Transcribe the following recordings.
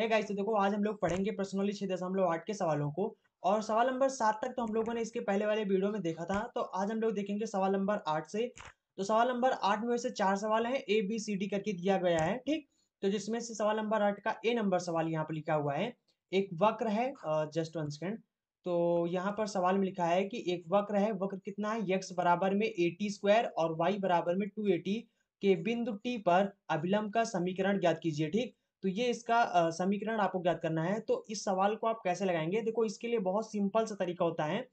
है गाइस तो देखो आज हम लोग पढ़ेंगे पर्सनली छः दशमलव आठ के सवालों को और सवाल नंबर सात तक तो हम लोगों ने इसके पहले वाले वीडियो में देखा था तो आज हम लोग देखेंगे सवाल नंबर आठ से तो सवाल नंबर आठ में वैसे चार सवाल हैं ए बी सी डी करके दिया गया है ठीक तो जिसमें से सवाल नंबर आठ का ए नंबर सवाल यहाँ पर लिखा हुआ है एक वक्र है जस्ट वन सेकेंड तो यहाँ पर सवाल में लिखा है कि एक वक्र है वक्र कितना है यक्स बराबर में एटी स्क्वायर और वाई बराबर में टू टी के बिंदु टी पर अभिलंब का समीकरण ज्ञात कीजिए ठीक तो ये इसका समीकरण आपको ज्ञात करना है तो इस सवाल को आप कैसे लगाएंगे देखो इसके लिए बहुत सिंपल सा तरीका होता है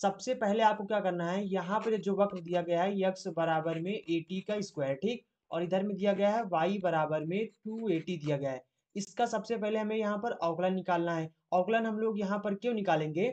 सबसे पहले आपको क्या करना है यहाँ पर जो वक्र दिया गया है यक्स बराबर में ए का स्क्वायर ठीक और इधर में दिया गया है वाई बराबर में टू दिया गया है इसका सबसे पहले हमें यहाँ पर औकलन निकालना है औकलन हम लोग यहाँ पर क्यों निकालेंगे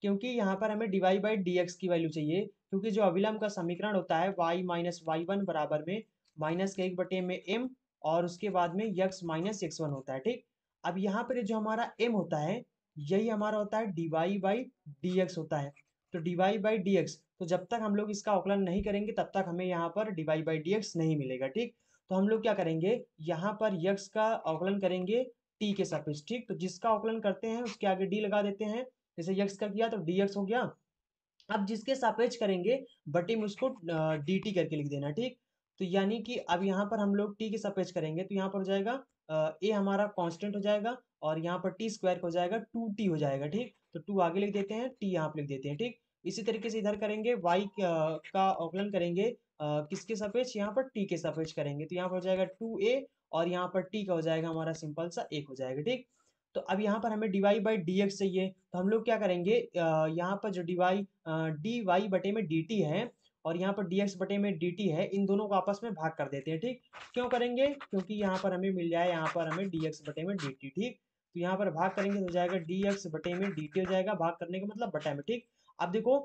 क्योंकि यहाँ पर हमें डिवाई बाई डी की वैल्यू चाहिए क्योंकि जो अविलंब का समीकरण होता है वाई माइनस वाई वन बराबर में माइनस के एक बटे में एम और उसके बाद में यक्स माइनस एक्स वन होता है ठीक अब यहाँ पर जो हमारा एम होता है यही हमारा होता है d y by d x होता है तो d y by d x तो जब तक हम लोग इसका आकलन नहीं करेंगे तब तक हमें यहाँ पर d y by d x नहीं मिलेगा ठीक तो हम लोग क्या करेंगे यहाँ पर यक्स का आकलन करेंगे टी के सापेक्ष ठीक तो जिसका आकलन करते हैं उसके आगे डी लगा देते हैं जैसे यक्स का किया तो डी हो गया अब जिसके सापेक्ष करेंगे बटी में उसको डी करके लिख देना ठीक तो यानी कि अब यहाँ पर हम लोग टी के सपेज करेंगे तो यहाँ पर हो जाएगा ए हमारा कांस्टेंट हो जाएगा और यहाँ पर टी स्क्वायर हो जाएगा टू टी हो जाएगा ठीक तो टू आगे लिख देते हैं टी यहाँ पर लिख देते हैं ठीक इसी तरीके से इधर करेंगे वाई का अवकलन करेंगे किसके सपेज यहाँ पर टी के सपेज करेंगे तो यहाँ पर हो जाएगा टू ए और यहाँ पर टी का हो जाएगा हमारा सिंपल सा एक हो जाएगा ठीक तो अब यहाँ पर हमें डीवाई बाई डी एक्स चाहिए तो हम लोग क्या करेंगे यहाँ पर जो डीवाई डी वाई बटे में डी टी है और यहाँ पर डी एक्स बटे में डी है इन दोनों को आपस में भाग कर देते हैं ठीक क्यों करेंगे क्योंकि यहाँ पर हमें मिल जाए यहाँ पर हमें डी एक्स बटे में डी ठीक तो यहाँ पर भाग करेंगे तो जाएगा डी एक्स बटे में डी हो जाएगा भाग करने का मतलब बटा में ठीक अब देखो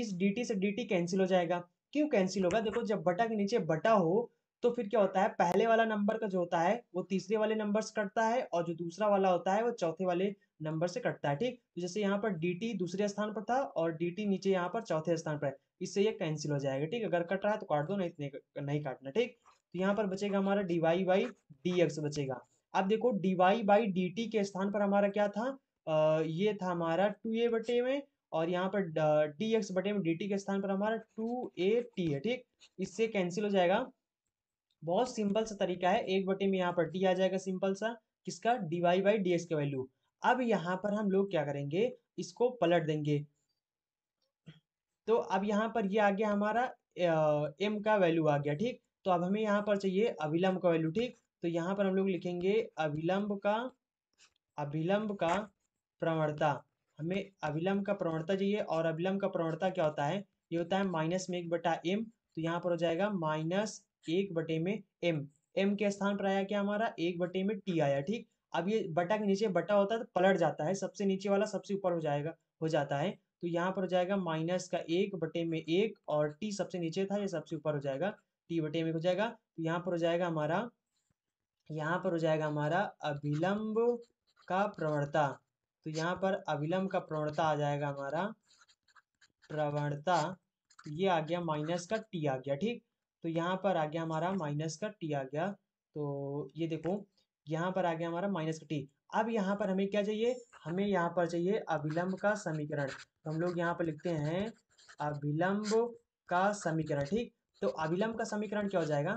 इस डी से डी कैंसिल हो जाएगा क्यों कैंसिल होगा देखो जब बटा के नीचे बटा हो तो फिर क्या होता है पहले वाला नंबर का जो होता है वो तीसरे वाले नंबर से कटता है और जो दूसरा वाला होता है वो चौथे वाले नंबर से कटता है ठीक तो जैसे यहाँ पर डी दूसरे स्थान पर था और डी नीचे यहाँ पर चौथे स्थान पर है इससे ये कैंसिल हो जाएगा ठीक अगर कट रहा है तो काट दो तो नहीं नहीं काटना ठीक तो यहाँ पर बचेगा हमारा डीवाई बाई डी एक्स बचेगा अब देखो डीवाई बाई डी टी के स्थान पर हमारा क्या था आ, ये था हमारा टू ए बटे में और यहाँ पर डी एक्स बटे में डी टी के स्थान पर हमारा टू ए टी है ठीक इससे कैंसिल हो जाएगा बहुत सिंपल सा तरीका है एक बटे में यहाँ पर टी आ जाएगा सिंपल सा किसका डीवाई बाई डी एक्स का वैल्यू अब यहाँ पर हम लोग क्या करेंगे इसको पलट देंगे तो अब यहाँ पर ये आ गया हमारा एम का वैल्यू आ गया ठीक तो अब हमें यहाँ पर चाहिए अविलंब का वैल्यू ठीक तो यहाँ पर हम लोग लिखेंगे अविलंब का अभिलंब का प्रवणता हमें अभिलंब का प्रवणता चाहिए और अभिलंब का प्रवणता क्या होता है ये होता है माइनस में एक बटा एम तो यहाँ पर हो जाएगा माइनस एक बटे में एम एम के स्थान पर आया क्या हमारा एक बटे में टी आया ठीक अब ये बटा के नीचे बटा होता है तो पलट जाता है सबसे नीचे वाला सबसे ऊपर हो जाएगा हो जाता है तो यहाँ पर हो जाएगा माइनस का एक बटे में एक और टी सबसे नीचे था ये सबसे ऊपर हो जाएगा टी बटे में हो जाएगा तो यहाँ पर हो जाएगा हमारा यहाँ पर हो जाएगा हमारा अभिलंब का प्रवणता तो यहाँ पर अभिलंब का प्रवणता आ जाएगा हमारा प्रवणता तो ये आ गया माइनस का टी आ गया ठीक तो यहाँ पर आ गया हमारा माइनस का टी आ गया तो ये देखो यहाँ पर आ गया हमारा माइनस का टी अब यहाँ पर हमें क्या चाहिए हमें यहाँ पर चाहिए अभिलंब का समीकरण तो हम लोग यहाँ पर लिखते हैं अभिलंब का समीकरण ठीक तो अभिलंब का समीकरण क्या हो जाएगा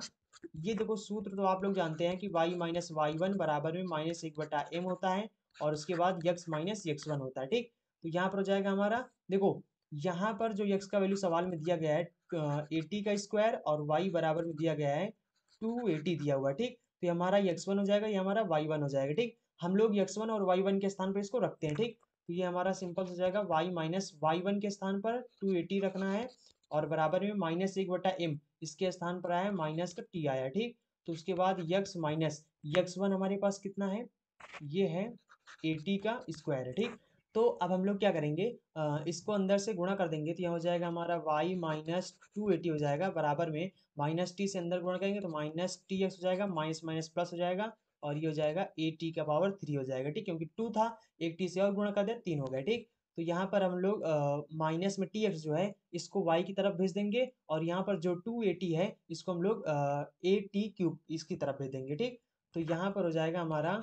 ये देखो सूत्र तो आप लोग जानते हैं कि वाई माइनस वाई वन बराबर में माइनस एक बटा एम होता है और उसके बाद यक्स माइनस यक्स वन होता है ठीक तो यहाँ पर हो जाएगा हमारा देखो यहाँ पर जो यक्स का वैल्यू सवाल में दिया गया है एटी का स्क्वायर और वाई बराबर में दिया गया है टू एटी दिया हुआ ठीक तो हमारा यक्स वन हो जाएगा ये हमारा वाई वन हो जाएगा ठीक हम लोग यक्स वन और वाई वन के स्थान पर इसको रखते हैं ठीक तो ये हमारा सिंपल हो जाएगा वाई माइनस वाई वन के स्थान पर टू एटी रखना है और बराबर में माइनस एक बटा एम इसके स्थान पर आया माइनस का टी आया ठीक तो उसके बाद यक्स माइनस यक्स वन हमारे पास कितना है ये है एटी का स्क्वायर है ठीक तो अब हम लोग क्या करेंगे आ, इसको अंदर से गुणा कर देंगे तो यह हो जाएगा हमारा वाई माइनस टू एटी हो जाएगा बराबर में माइनस टी से अंदर गुणा करेंगे तो माइनस टी एक्स हो जाएगा माइनस माइनस प्लस हो जाएगा और ये हो जाएगा ए टी का पावर थ्री हो जाएगा ठीक क्योंकि टू था एक टी से और गुणा कर दिया तीन हो गया ठीक तो यहाँ पर हम लोग माइनस में टी एक्स जो है इसको वाई की तरफ भेज देंगे और यहाँ पर जो टू ए टी है इसको हम लोग ए टी क्यूब इसकी तरफ भेज देंगे ठीक तो यहाँ पर हो जाएगा हमारा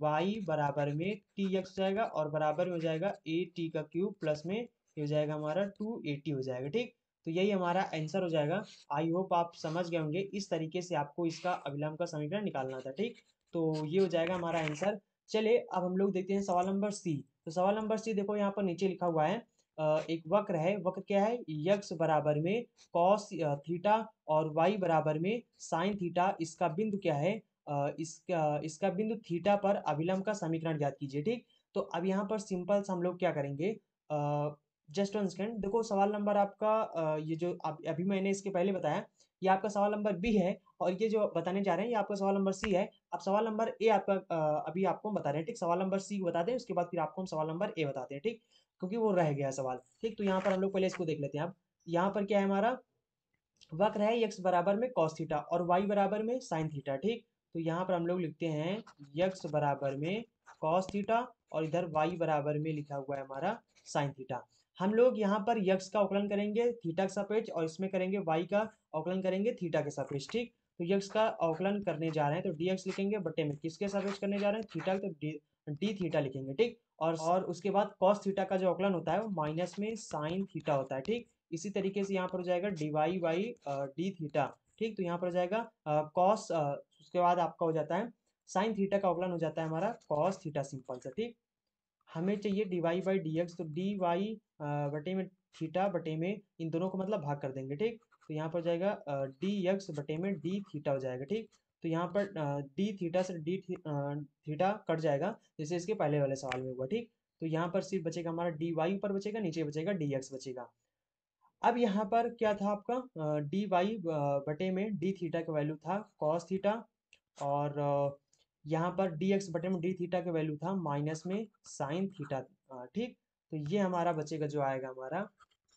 वाई बराबर में टी एक्स हो जाएगा और बराबर में हो जाएगा ए टी का क्यूब प्लस में ये हो जाएगा हमारा टू ए टी हो जाएगा ठीक तो यही हमारा आंसर हो जाएगा आई होप आप समझ गए होंगे इस तरीके से आपको इसका अभिलंब का समीकरण निकालना था ठीक तो ये हो जाएगा हमारा आंसर चलिए अब हम लोग देखते हैं सवाल नंबर सी तो सवाल नंबर सी देखो यहाँ पर नीचे लिखा हुआ है एक वक्र है वक्र क्या है यक्स बराबर में कॉस थीटा और वाई बराबर में साइन थीटा इसका बिंदु क्या है इसका इसका बिंदु थीटा पर अभिलंब का समीकरण याद कीजिए ठीक तो अब यहाँ पर सिंपल हम लोग क्या करेंगे जस्ट वन सेकेंड देखो सवाल नंबर आपका ये जो अभी मैंने इसके पहले बताया ये आपका सवाल नंबर बी है और ये जो बताने जा रहे हैं ये आपका सवाल नंबर सी है अब सवाल नंबर ए आपका अभी आपको बता रहे हैं ठीक सवाल नंबर सी बता दें उसके बाद फिर आपको हम सवाल नंबर ए बताते हैं ठीक क्योंकि वो रह गया सवाल ठीक तो यहाँ पर हम लोग पहले इसको देख लेते हैं अब यहाँ पर क्या है हमारा वक्र है यक्स बराबर में कॉस थीटा और वाई बराबर में साइन थीटा ठीक तो यहाँ पर हम लोग लिखते हैं यक्स बराबर में कॉस थीटा और इधर वाई बराबर में लिखा हुआ है हमारा साइन थीटा हम लोग यहाँ पर यक्स का औकलन करेंगे थीटा के सापेक्ष और इसमें करेंगे वाई का औकलन करेंगे थीटा के सापेक्ष ठीक तो यक्स का औकलन करने जा रहे हैं तो डी एक्स लिखेंगे बटे में किसके सापेक्ष करने जा रहे हैं थीटा तो डी डी थीटा लिखेंगे ठीक और और उसके बाद कॉस थीटा का जो अवकलन होता है वो माइनस में साइन थीटा होता है ठीक इसी तरीके से यहाँ पर हो जाएगा d y y d theta ठीक तो यहाँ पर हो जाएगा कॉस उसके बाद आपका हो जाता है साइन थीटा का औकलन हो जाता है हमारा कॉस थीटा सिंपल से ठीक हमें चाहिए d y by d x तो डी वाई बटे में थीटा बटे में इन दोनों को मतलब भाग कर देंगे ठीक तो यहाँ पर जाएगा डी एक्स बटे में डी थीटा हो जाएगा ठीक तो यहाँ पर डी थीटा से डी थी, थीटा कट जाएगा जैसे इसके पहले वाले सवाल में हुआ ठीक तो यहाँ पर सिर्फ बचेगा हमारा डी वाई ऊपर बचेगा नीचे बचेगा डी एक्स बचेगा अब यहाँ पर क्या था आपका डी वाई बटे में डी थीटा का वैल्यू था कॉस थीटा और यहाँ पर डी एक्स बटे में डी थीटा का वैल्यू था माइनस में साइन हाँ, थीटा ठीक तो ये हमारा बचेगा जो आएगा हमारा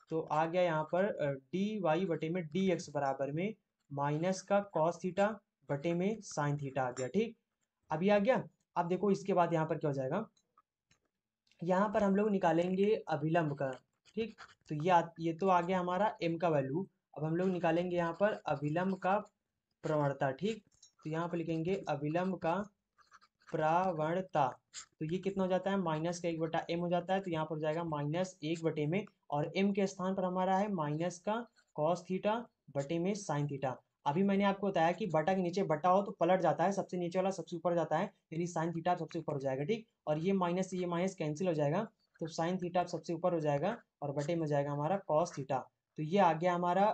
तो आ गया यहाँ पर डी वाई बटे में डी एक्स बराबर में माइनस का कॉस थीटा बटे में साइन थीटा आ गया ठीक अभी आ गया अब देखो इसके बाद यहाँ पर क्या हो जाएगा यहाँ पर हम लोग निकालेंगे अभिलंब का ठीक तो ये ये तो आ गया हमारा एम का वैल्यू अब हम लोग निकालेंगे यहाँ पर अभिलंब का प्रवणता ठीक तो यहाँ पर लिखेंगे अभिलंब का प्रवणता तो ये कितना हो जाता है माइनस का एक बटा एम हो जाता है तो यहाँ पर हो जाएगा माइनस एक बटे में और एम के स्थान पर हमारा है माइनस का कॉस थीटा बटे में साइन थीटा अभी मैंने आपको बताया कि बटा के नीचे बटा हो तो पलट जाता है सबसे नीचे वाला सबसे ऊपर जाता है यानी साइन थीटा सबसे ऊपर हो जाएगा ठीक और ये माइनस ये माइनस कैंसिल हो जाएगा तो साइन थीटा सबसे ऊपर हो जाएगा और बटे में जाएगा हमारा कॉस थीटा तो ये आ गया हमारा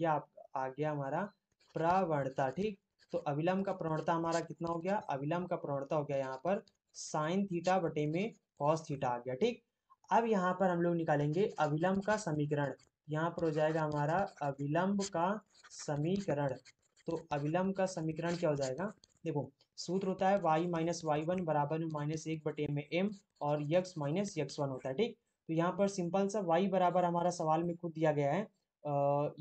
ये आ, गया हमारा प्रवणता ठीक तो अविलंब का प्रवणता हमारा कितना हो गया अविलंब का प्रवणता हो गया यहाँ पर साइन थीटा बटे में कॉस थीटा आ गया ठीक अब यहाँ पर हम लोग निकालेंगे अविलंब का समीकरण यहाँ पर हो जाएगा हमारा अविलंब का समीकरण तो अविलंब का समीकरण क्या हो जाएगा देखो सूत्र होता है वाई माइनस वाई वन बराबर में माइनस एक बटे में एम और यक्स माइनस यक्स वन होता है ठीक तो यहाँ पर सिंपल सा वाई बराबर हमारा सवाल में खुद दिया गया है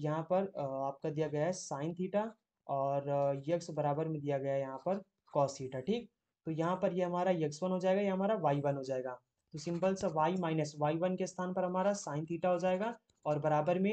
यहाँ पर आपका दिया गया है साइन थीटा और यक्स बराबर में दिया गया है यहाँ पर कॉस थीटा ठीक तो यहाँ पर ये यह हमारा यक्स वन हो जाएगा ये हमारा वाई वन हो जाएगा तो सिंपल सा वाई माइनस वाई वन के स्थान पर हमारा साइन थीटा हो जाएगा और बराबर में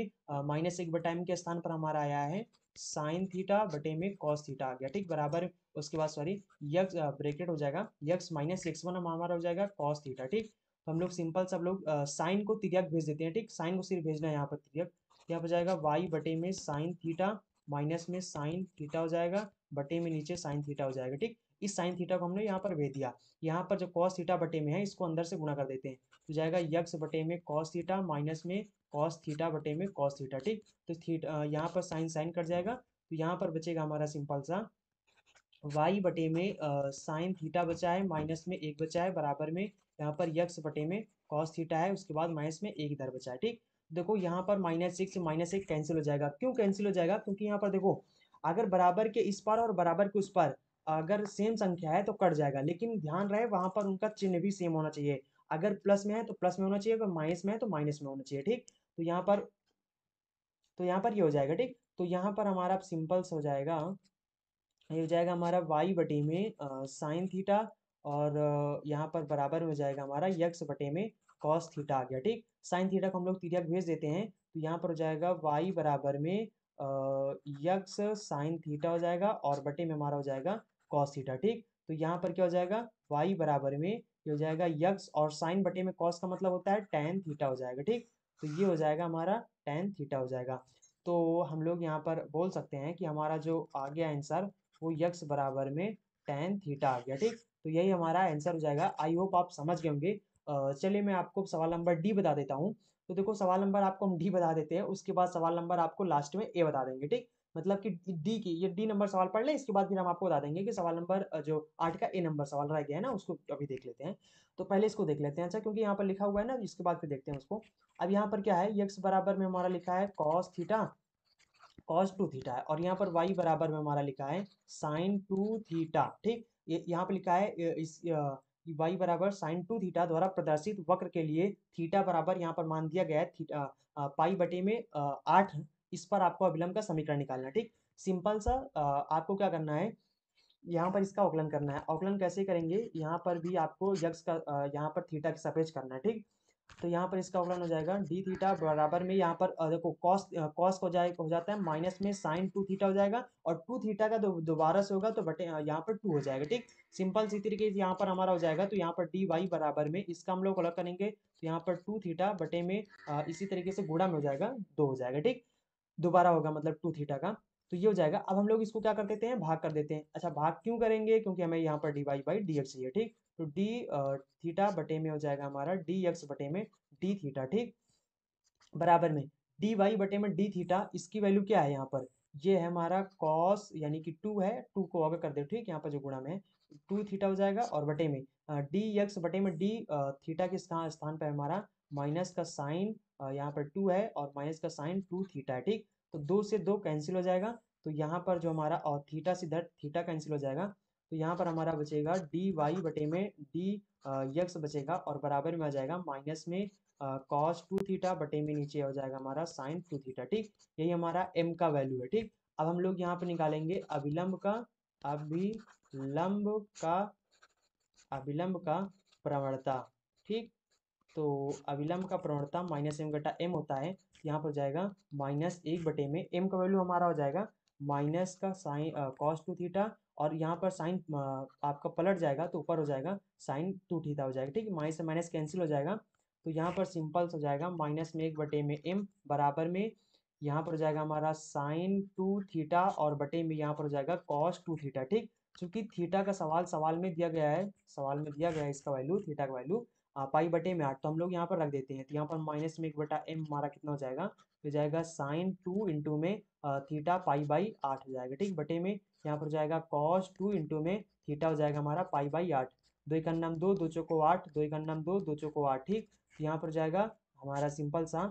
माइनस एक बटाइम के स्थान पर हमारा आया है साइन थीटा बटे में कॉस थीटा आ गया ठीक बराबर उसके बाद सॉरी यक्स ब्रेकेट हो जाएगा यक्स माइनस एक्स वन हमारा हो जाएगा कॉस थीटा ठीक तो हम लोग सिंपल सब लोग साइन को तिरक भेज देते हैं ठीक साइन को सिर्फ भेजना है यहाँ पर तिरक यहाँ पर जाएगा वाई बटे में साइन थीटा माइनस में साइन थीटा हो जाएगा बटे में नीचे साइन थीटा हो जाएगा ठीक इस साइन थीटा को हमने यहाँ पर भेज दिया यहाँ पर जो कॉस थीटा बटे में है इसको अंदर से गुणा कर देते हैं तो जाएगा यक्स बटे में कॉस थीटा माइनस में कॉस थीटा बटे में कॉस थीटा ठीक तो थीटा यहाँ पर साइन साइन कट जाएगा तो यहाँ पर बचेगा हमारा सिंपल सा वाई बटे में साइन थीटा बचा है माइनस में एक बचा है बराबर में यहाँ पर यक्स बटे में कॉस थीटा है उसके बाद माइनस में एक इधर बचा है ठीक देखो यहाँ पर माइनस सिक्स माइनस एक कैंसिल हो जाएगा क्यों कैंसिल हो जाएगा क्योंकि यहाँ पर देखो अगर बराबर के इस पर और बराबर के उस पर अगर सेम संख्या है तो कट जाएगा लेकिन ध्यान रहे वहाँ पर उनका चिन्ह भी सेम होना चाहिए अगर प्लस में है तो प्लस में होना चाहिए अगर माइनस में है तो माइनस में होना चाहिए ठीक तो यहाँ पर तो यहाँ पर ये यह हो जाएगा ठीक तो यहाँ पर हमारा सिंपल्स हो जाएगा ये हो जाएगा हमारा वाई बटे में साइन थीटा और यहाँ पर बराबर हो जाएगा हमारा यक्स बटे में कॉस थीटा आ गया ठीक साइन थीटा को हम लोग तिरक भेज देते हैं तो यहाँ पर हो जाएगा वाई बराबर में यक्स साइन थीटा हो जाएगा और बटे में हमारा हो जाएगा कॉस थीटा ठीक तो यहाँ पर क्या हो जाएगा वाई बराबर में ये हो जाएगा यक्स और साइन बटे में कॉस का मतलब होता है टेन थीटा हो जाएगा ठीक तो ये हो जाएगा हमारा टेन थीटा हो जाएगा तो हम लोग यहाँ पर बोल सकते हैं कि हमारा जो आ गया आंसर वो यक्स बराबर में टेन थीटा आ गया ठीक तो यही हमारा आंसर हो जाएगा आई होप आप समझ गए होंगे चलिए मैं आपको सवाल नंबर डी बता देता हूँ तो देखो सवाल नंबर आपको हम डी बता देते हैं उसके बाद सवाल नंबर आपको लास्ट में ए बता देंगे ठीक मतलब कि डी की ये डी नंबर सवाल पढ़ लें इसके बाद फिर हम आपको बता देंगे कि सवाल नंबर जो आठ का ए नंबर सवाल रह गया है ना उसको अभी देख लेते हैं तो पहले इसको देख लेते हैं अच्छा क्योंकि यहाँ पर लिखा हुआ है ना इसके बाद फिर देखते हैं उसको अब यहाँ पर क्या है यक्स बराबर में हमारा लिखा है cos theta cos two theta है और यहाँ पर वाई बराबर में हमारा लिखा है साइन टू थीटा ठीक यहाँ पर लिखा है इस, इस कि y बराबर साइन टू थीटा द्वारा प्रदर्शित वक्र के लिए थीटा बराबर यहाँ पर मान दिया गया है पाई बटे में आठ इस पर आपको अभिलंब का समीकरण निकालना ठीक सिंपल सा आपको क्या करना है यहाँ पर इसका अवकलन करना है अवकलन कैसे करेंगे यहाँ पर भी आपको यक्स का यहाँ पर थीटा की सफेज करना है ठीक तो यहाँ पर इसका उलन हो जाएगा डी थीटा बराबर में यहाँ पर देखो कॉस कॉस हो जाए हो जाता है माइनस में साइन टू थीटा हो जाएगा और टू थीटा का दोबारा से होगा तो बटे यहाँ पर टू हो जाएगा ठीक सिंपल सी तरीके से यहाँ पर हमारा हो जाएगा तो यहाँ पर डी वाई बराबर में इसका हम लोग अलग करेंगे तो यहाँ पर टू थीटा बटे में इसी तरीके से गुड़ा में हो जाएगा दो हो जाएगा ठीक दोबारा होगा मतलब टू थीटा का तो ये हो जाएगा अब हम लोग इसको क्या कर देते हैं भाग कर देते हैं अच्छा भाग क्यों करेंगे क्योंकि हमें यहाँ पर d y by d x चाहिए ठीक तो डी थीटा बटे में हो जाएगा हमारा डी एक्स बटे में डी थीटा ठीक बराबर में डी वाई बटे में डी थीटा इसकी वैल्यू क्या है यहाँ पर ये है हमारा कॉस यानी कि टू है टू को अगर कर दे ठीक यहाँ पर जो गुणा में टू थीटा हो जाएगा और बटे में डी एक्स बटे में डी थीटा के स्थान स्थान पर हमारा माइनस का साइन यहाँ पर टू है और माइनस का साइन टू थीटा है ठीक तो दो से दो कैंसिल हो जाएगा तो यहाँ पर जो हमारा और थीटा से इधर थीटा कैंसिल हो जाएगा तो यहाँ पर हमारा बचेगा डी वाई बटे में डी यक्स बचेगा और बराबर में आ जाएगा माइनस में कॉस टू थीटा बटे में नीचे हो जाएगा हमारा साइन टू थीटा ठीक यही हमारा एम का वैल्यू है ठीक अब हम लोग यहाँ पर निकालेंगे अभिलंब का अभिलंब का अभिलंब का प्रवणता ठीक तो अविलंब का प्रवणता माइनस एम घटा एम होता है यहाँ पर जाएगा माइनस एक बटे में एम का वैल्यू हमारा हो जाएगा माइनस का साइन कॉस टू थीटा और यहाँ पर साइन आपका पलट जाएगा तो ऊपर हो जाएगा साइन टू थीटा हो जाएगा ठीक है माइनस से माइनस कैंसिल हो जाएगा तो यहाँ पर सिंपल्स हो जाएगा माइनस में एक बटे में एम बराबर में यहाँ पर हो जाएगा हमारा साइन टू थीटा और बटे में यहाँ पर हो जाएगा कॉस टू थीटा ठीक चूंकि थीटा का सवाल सवाल में दिया गया है सवाल में दिया गया है इसका वैल्यू थीटा का वैल्यू पाई बटे में आठ तो हम लोग यहाँ पर रख देते हैं तो यहाँ पर माइनस में एक बटा एम हमारा कितना हो जाएगा हो जाएगा साइन टू इंटू में थीटा पाई बाई आठ हो जाएगा ठीक बटे में यहाँ पर जाएगा कॉस टू इंटू में थीटा हो जाएगा हमारा पाई बाई आठ दो एक अन्नम दो दो चौको आठ दो एक अन्नम दो दो चौको आठ ठीक तो यहाँ पर जाएगा हमारा सिंपल सा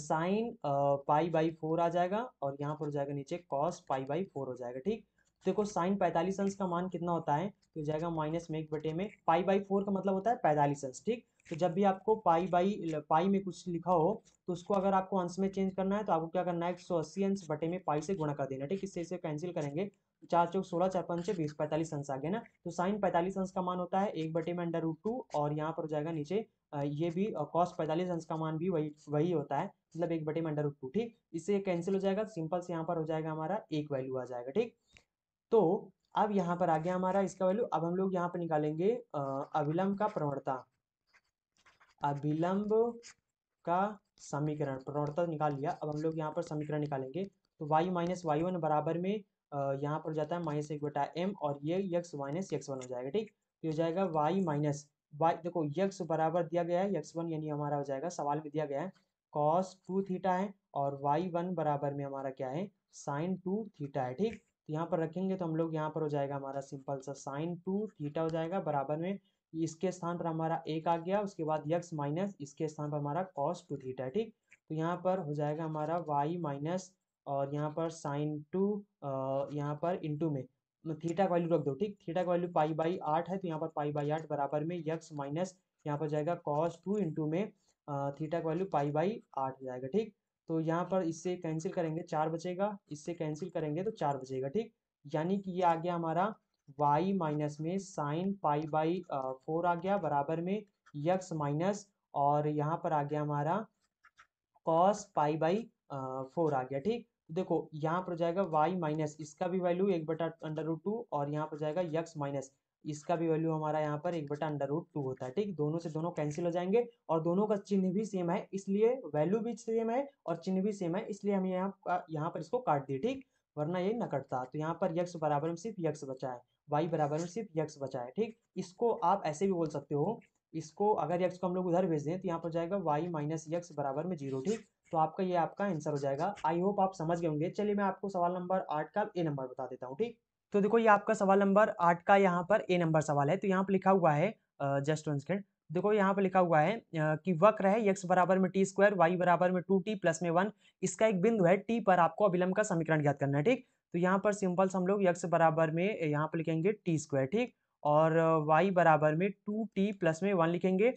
साइन पाई बाई फोर आ जाएगा और यहाँ पर जाएगा नीचे कॉस पाई बाई फोर हो जाएगा ठीक तो देखो साइन पैंतालीस अंश का मान कितना होता है तो जाएगा माइनस में एक बटे में पाई बाई फोर का मतलब होता है पैंतालीस अंश ठीक तो जब भी आपको पाई बाई पाई में कुछ लिखा हो तो उसको अगर आपको अंश में चेंज करना है तो आपको क्या करना है एक सौ अस्सी अंश बटे में पाई से गुणा कर देना ठीक इससे इसे कैंसिल करेंगे चार चौक सोलह चार पंच बीस पैंतालीस अंश आ गया ना तो साइन पैंतालीस अंश का मान होता है एक बटे में अंडर रूट टू और यहाँ पर हो जाएगा नीचे ये भी कॉस्ट पैंतालीस अंश का मान भी वही वही होता है मतलब एक बटे में अंडर रूट टू ठीक इससे कैंसिल हो जाएगा सिंपल से यहाँ पर हो जाएगा हमारा एक वैल्यू आ जाएगा ठीक तो अब यहाँ पर आ गया हमारा इसका वैल्यू अब हम लोग यहाँ पर निकालेंगे अविलंब का प्रवणता अभिलंब का समीकरण प्रवणता निकाल लिया अब हम लोग यहाँ पर समीकरण निकालेंगे तो y माइनस वाई वन बराबर में यहाँ पर जाता है माइनस एक बटा एम और ये x माइनस एक्स वन हो जाएगा ठीक तो हो जाएगा y माइनस वाई देखो यक्स बराबर दिया गया है यक्स वन यानी हमारा हो जाएगा सवाल में दिया गया है कॉस टू थीटा है और वाई वन बराबर में हमारा क्या है साइन टू थीटा है ठीक तो यहाँ पर रखेंगे तो हम लोग यहाँ पर हो जाएगा हमारा सिंपल सा साइन टू थीटा हो जाएगा बराबर में इसके स्थान पर हमारा एक आ गया उसके बाद यक्स माइनस इसके स्थान पर हमारा कॉस टू थीटा ठीक तो यहाँ पर हो जाएगा हमारा वाई माइनस और यहाँ पर साइन टू यहाँ पर इंटू में थीटा का वैल्यू रख दो ठीक थीटा का वैल्यू पाई बाई आठ है तो यहाँ पर पाई बाई आठ बराबर में यक्स माइनस यहाँ पर जाएगा कॉस टू इंटू में थीटा का वैल्यू पाई बाई आठ हो जाएगा ठीक तो यहाँ पर इससे कैंसिल करेंगे चार बचेगा इससे कैंसिल करेंगे तो चार बचेगा ठीक यानी कि ये आ गया हमारा वाई माइनस में साइन पाई बाई फोर आ गया बराबर में यक्स माइनस और यहाँ पर आ गया हमारा कॉस पाई बाई फोर आ गया ठीक तो देखो यहाँ पर जाएगा वाई माइनस इसका भी वैल्यू एक बटा अंडर रूट टू और यहाँ पर जाएगा यक्स माइनस इसका भी वैल्यू हमारा यहाँ पर एक बटा अंडर रूट टू होता है ठीक दोनों से दोनों कैंसिल हो जाएंगे और दोनों का चिन्ह भी सेम है इसलिए वैल्यू भी सेम है और चिन्ह भी सेम है इसलिए हम यहाँ यहाँ पर इसको काट दिए ठीक वरना ये न कटता तो यहाँ पर यक्स बराबर में सिर्फ यक्स बचा है वाई बराबर में सिर्फ यक्स बचा है ठीक इसको आप ऐसे भी बोल सकते हो इसको अगर यक्स को हम लोग उधर भेज दें तो यहाँ पर जाएगा वाई माइनस यक्स बराबर में जीरो ठीक तो आपका ये आपका आंसर हो जाएगा आई होप आप समझ गए होंगे चलिए मैं आपको सवाल नंबर आठ का ए नंबर बता देता हूँ ठीक तो देखो ये आपका सवाल नंबर आठ का यहाँ पर ए नंबर सवाल है तो यहाँ पर लिखा हुआ है जस्ट वन सेकेंड देखो यहाँ पर लिखा हुआ है कि वक्र है यक्स बराबर में टी स्क्वायर वाई बराबर में टू टी प्लस में वन इसका एक बिंदु है टी पर आपको अभिलंब का समीकरण ज्ञात करना है ठीक तो यहाँ पर सिंपल हम लोग यक्स बराबर में यहाँ पर लिखेंगे टी स्क्वायर ठीक और वाई बराबर में टू टी प्लस में वन लिखेंगे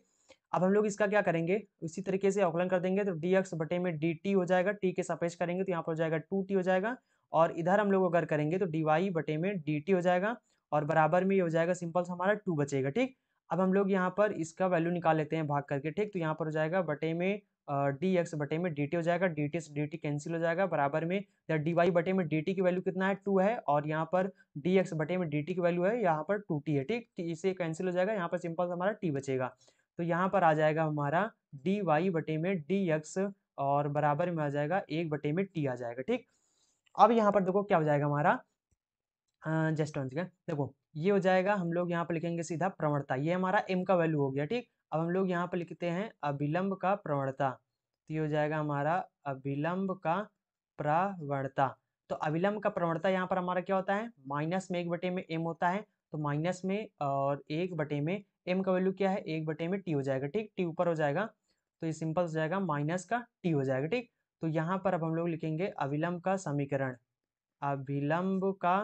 अब हम लोग इसका क्या करेंगे इसी तरीके से अवकलन कर देंगे तो डी एक्स बटे में डी टी हो जाएगा टी के सापेक्ष करेंगे तो यहाँ पर हो जाएगा टू टी हो जाएगा और इधर हम लोग अगर करेंगे तो डी वाई बटे में डी टी हो जाएगा और बराबर में ये हो जाएगा सिंपल हमारा टू बचेगा ठीक अब हम लोग यहाँ पर इसका वैल्यू निकाल लेते हैं भाग करके ठीक तो यहाँ पर हो जाएगा बटे में डी एक्स बटे में डी हो जाएगा डी टी से डी कैंसिल हो जाएगा बराबर में डी वाई बटे में डी की वैल्यू कितना है टू है और यहाँ पर डी एक्स बटे में डी की वैल्यू है यहाँ पर टू टी है ठीक तो इसे कैंसिल हो जाएगा यहाँ पर सिंपल हमारा टी बचेगा तो यहाँ पर आ जाएगा हमारा डी वाई बटे में डी एक्स और बराबर में आ जाएगा एक बटे में टी आ जाएगा ठीक अब यहाँ पर देखो क्या हो जाएगा हमारा जस्ट वन सेकेंड देखो ये हो जाएगा हम लोग यहाँ पर लिखेंगे सीधा प्रवणता ये हमारा एम का वैल्यू हो गया ठीक अब हम लोग यहाँ पर लिखते हैं अभिलंब का प्रवणता तो ये हो जाएगा हमारा अभिलंब का प्रवणता तो अभिलंब का प्रवणता यहाँ पर हमारा क्या होता है माइनस में एक बटे में एम होता है तो माइनस में और एक बटे में एम का वैल्यू क्या है एक बटे में टी हो जाएगा ठीक टी ऊपर हो जाएगा तो ये सिंपल हो जाएगा माइनस का टी हो जाएगा ठीक तो यहाँ पर अब हम लोग लिखेंगे अविलंब का समीकरण अभिलंब का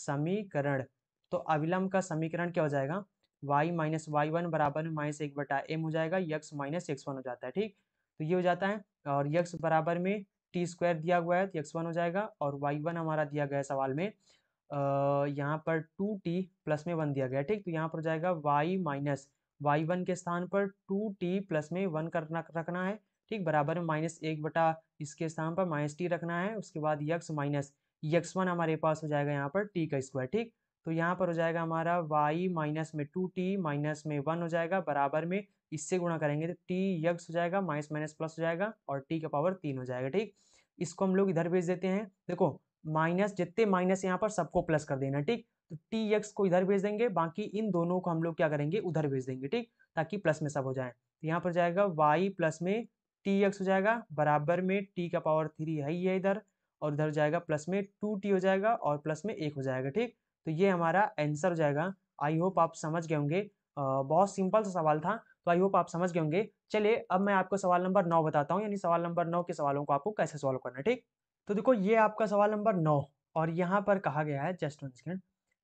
समीकरण तो अविलंब का समीकरण क्या हो जाएगा वाई माइनस वाई वन बराबर में माइनस एक बटा एम हो जाएगा यक्स माइनस एक्स वन हो जाता है ठीक तो ये हो जाता है और यक्स बराबर में टी स्क्वायर दिया हुआ है तो यक्स वन हो जाएगा और वाई वन हमारा दिया गया है सवाल में यहाँ पर टू टी प्लस में वन दिया गया ठीक तो यहाँ पर हो जाएगा वाई माइनस वाई वन के स्थान पर टू टी प्लस में वन करना रखना है ठीक बराबर में माइनस एक बटा इसके स्थान पर माइनस टी रखना है उसके बाद यक्स माइनस यक्स वन हमारे पास हो जाएगा यहाँ पर टी का स्क्वायर ठीक तो यहाँ पर हो जाएगा हमारा वाई माइनस में टू टी माइनस में वन हो जाएगा बराबर में इससे गुणा करेंगे तो टी यक्स हो जाएगा माइनस माइनस प्लस हो जाएगा और टी का पावर तीन हो जाएगा ठीक इसको हम लोग इधर भेज देते हैं देखो माइनस जितने माइनस यहाँ पर सबको प्लस कर देना ठीक तो टी यक्स को इधर भेज देंगे बाकी इन दोनों को हम लोग क्या करेंगे उधर भेज देंगे ठीक ताकि प्लस में सब हो जाए तो यहाँ पर जाएगा वाई प्लस में टी एक्स हो जाएगा बराबर में टी का पावर थ्री है ही है इधर और उधर जाएगा प्लस में टू टी हो जाएगा और प्लस में एक हो जाएगा ठीक तो ये हमारा आंसर हो जाएगा आई होप आप समझ गए होंगे बहुत सिंपल सा सवाल था तो आई होप आप समझ गए होंगे चलिए अब मैं आपको सवाल नंबर नौ बताता हूँ यानी सवाल नंबर नौ के सवालों को आपको कैसे सॉल्व करना है ठीक तो देखो ये आपका सवाल नंबर नौ और यहाँ पर कहा गया है जस्ट वन सेकेंड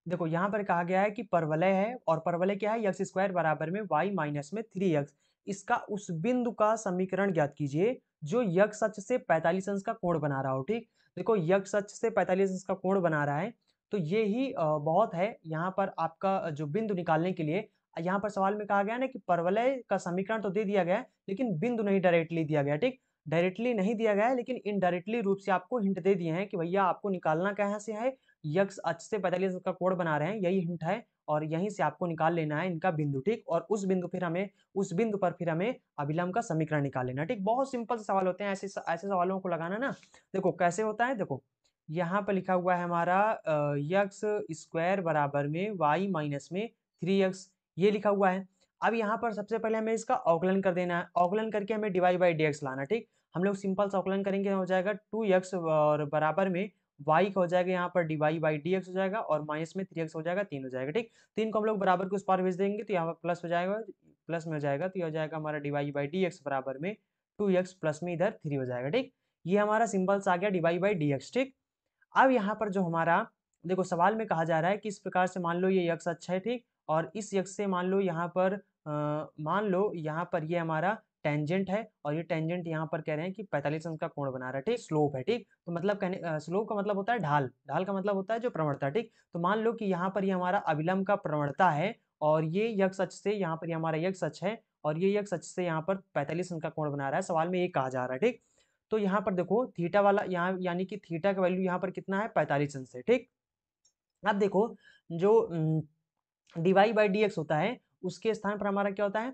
देखो यहाँ पर कहा गया है कि परवलय है और परवलय क्या है यक्स स्क्वायर बराबर में वाई माइनस में थ्री यक्स इसका उस बिंदु का समीकरण ज्ञात कीजिए जो यक्ष अक्ष से पैंतालीस अंश का कोण बना रहा हो ठीक देखो यक्ष अक्ष से पैंतालीस अंश का कोण बना रहा है तो ये ही बहुत है यहाँ पर आपका जो बिंदु निकालने के लिए यहाँ पर सवाल में कहा गया ना कि परवलय का समीकरण तो दे दिया गया है लेकिन बिंदु नहीं डायरेक्टली दिया गया ठीक डायरेक्टली नहीं दिया गया है लेकिन इनडायरेक्टली रूप से आपको हिंट दे दिए हैं कि भैया आपको निकालना कहाँ से है यक्स अच्छ से पैंतालीस का कोड बना रहे हैं यही हिंट है और यहीं से आपको निकाल लेना है इनका बिंदु ठीक और उस बिंदु फिर हमें उस बिंदु पर फिर हमें अभिलंब का समीकरण निकाल लेना ठीक बहुत सिंपल सवाल होते हैं ऐसे ऐसे सवालों को लगाना ना देखो कैसे होता है देखो यहाँ पर लिखा हुआ है हमारा यक्स स्क्वायर बराबर में वाई माइनस में थ्री यक्स ये लिखा हुआ है अब यहाँ पर सबसे पहले हमें इसका औकलन कर देना है औकलन करके हमें डिवाइड बाई डी लाना ठीक हम लोग सिंपल से ऑकलन करेंगे हो जाएगा टू एक्स और बराबर में वाई का हो जाएगा यहाँ पर डिवाई बाई डी हो जाएगा और माइनस में थ्री हो जाएगा तीन हो जाएगा ठीक तीन को हम लोग बराबर के उस पार भेज देंगे तो यहाँ पर प्लस हो जाएगा प्लस में हो जाएगा तो ये हो जाएगा हमारा डी बाई डी बराबर में टू प्लस में इधर थ्री हो जाएगा ठीक ये हमारा सिंपल सा आ गया डिवाई बाई डी ठीक अब यहाँ पर जो हमारा देखो सवाल में कहा जा रहा है कि इस प्रकार से मान लो ये यक्ष अच्छा है ठीक और इस यक्ष से मान लो यहाँ पर आ, मान लो यहाँ पर ये हमारा टेंजेंट है और ये टेंजेंट यहाँ पर कह रहे हैं कि पैंतालीस अंश का कोण बना रहा है ठीक स्लोप है ठीक तो मतलब कहने स्लोप का मतलब होता है ढाल ढाल का मतलब होता है जो प्रवणता ठीक तो मान लो कि यहाँ पर ये यह हमारा अविलंब का प्रवणता है और ये यक्ष अच से यहाँ पर यह हमारा यक्ष अच है और ये यक्ष अच से यहाँ पर पैंतालीस अंश का कोण बना रहा है सवाल में ये कहा जा रहा है ठीक तो यहाँ पर देखो थीटा वाला यहाँ यानी कि थीटा का वैल्यू यहाँ पर कितना है पैंतालीस अंश है ठीक अब देखो जो डीवाई बाई डी होता है उसके स्थान पर हमारा क्या होता है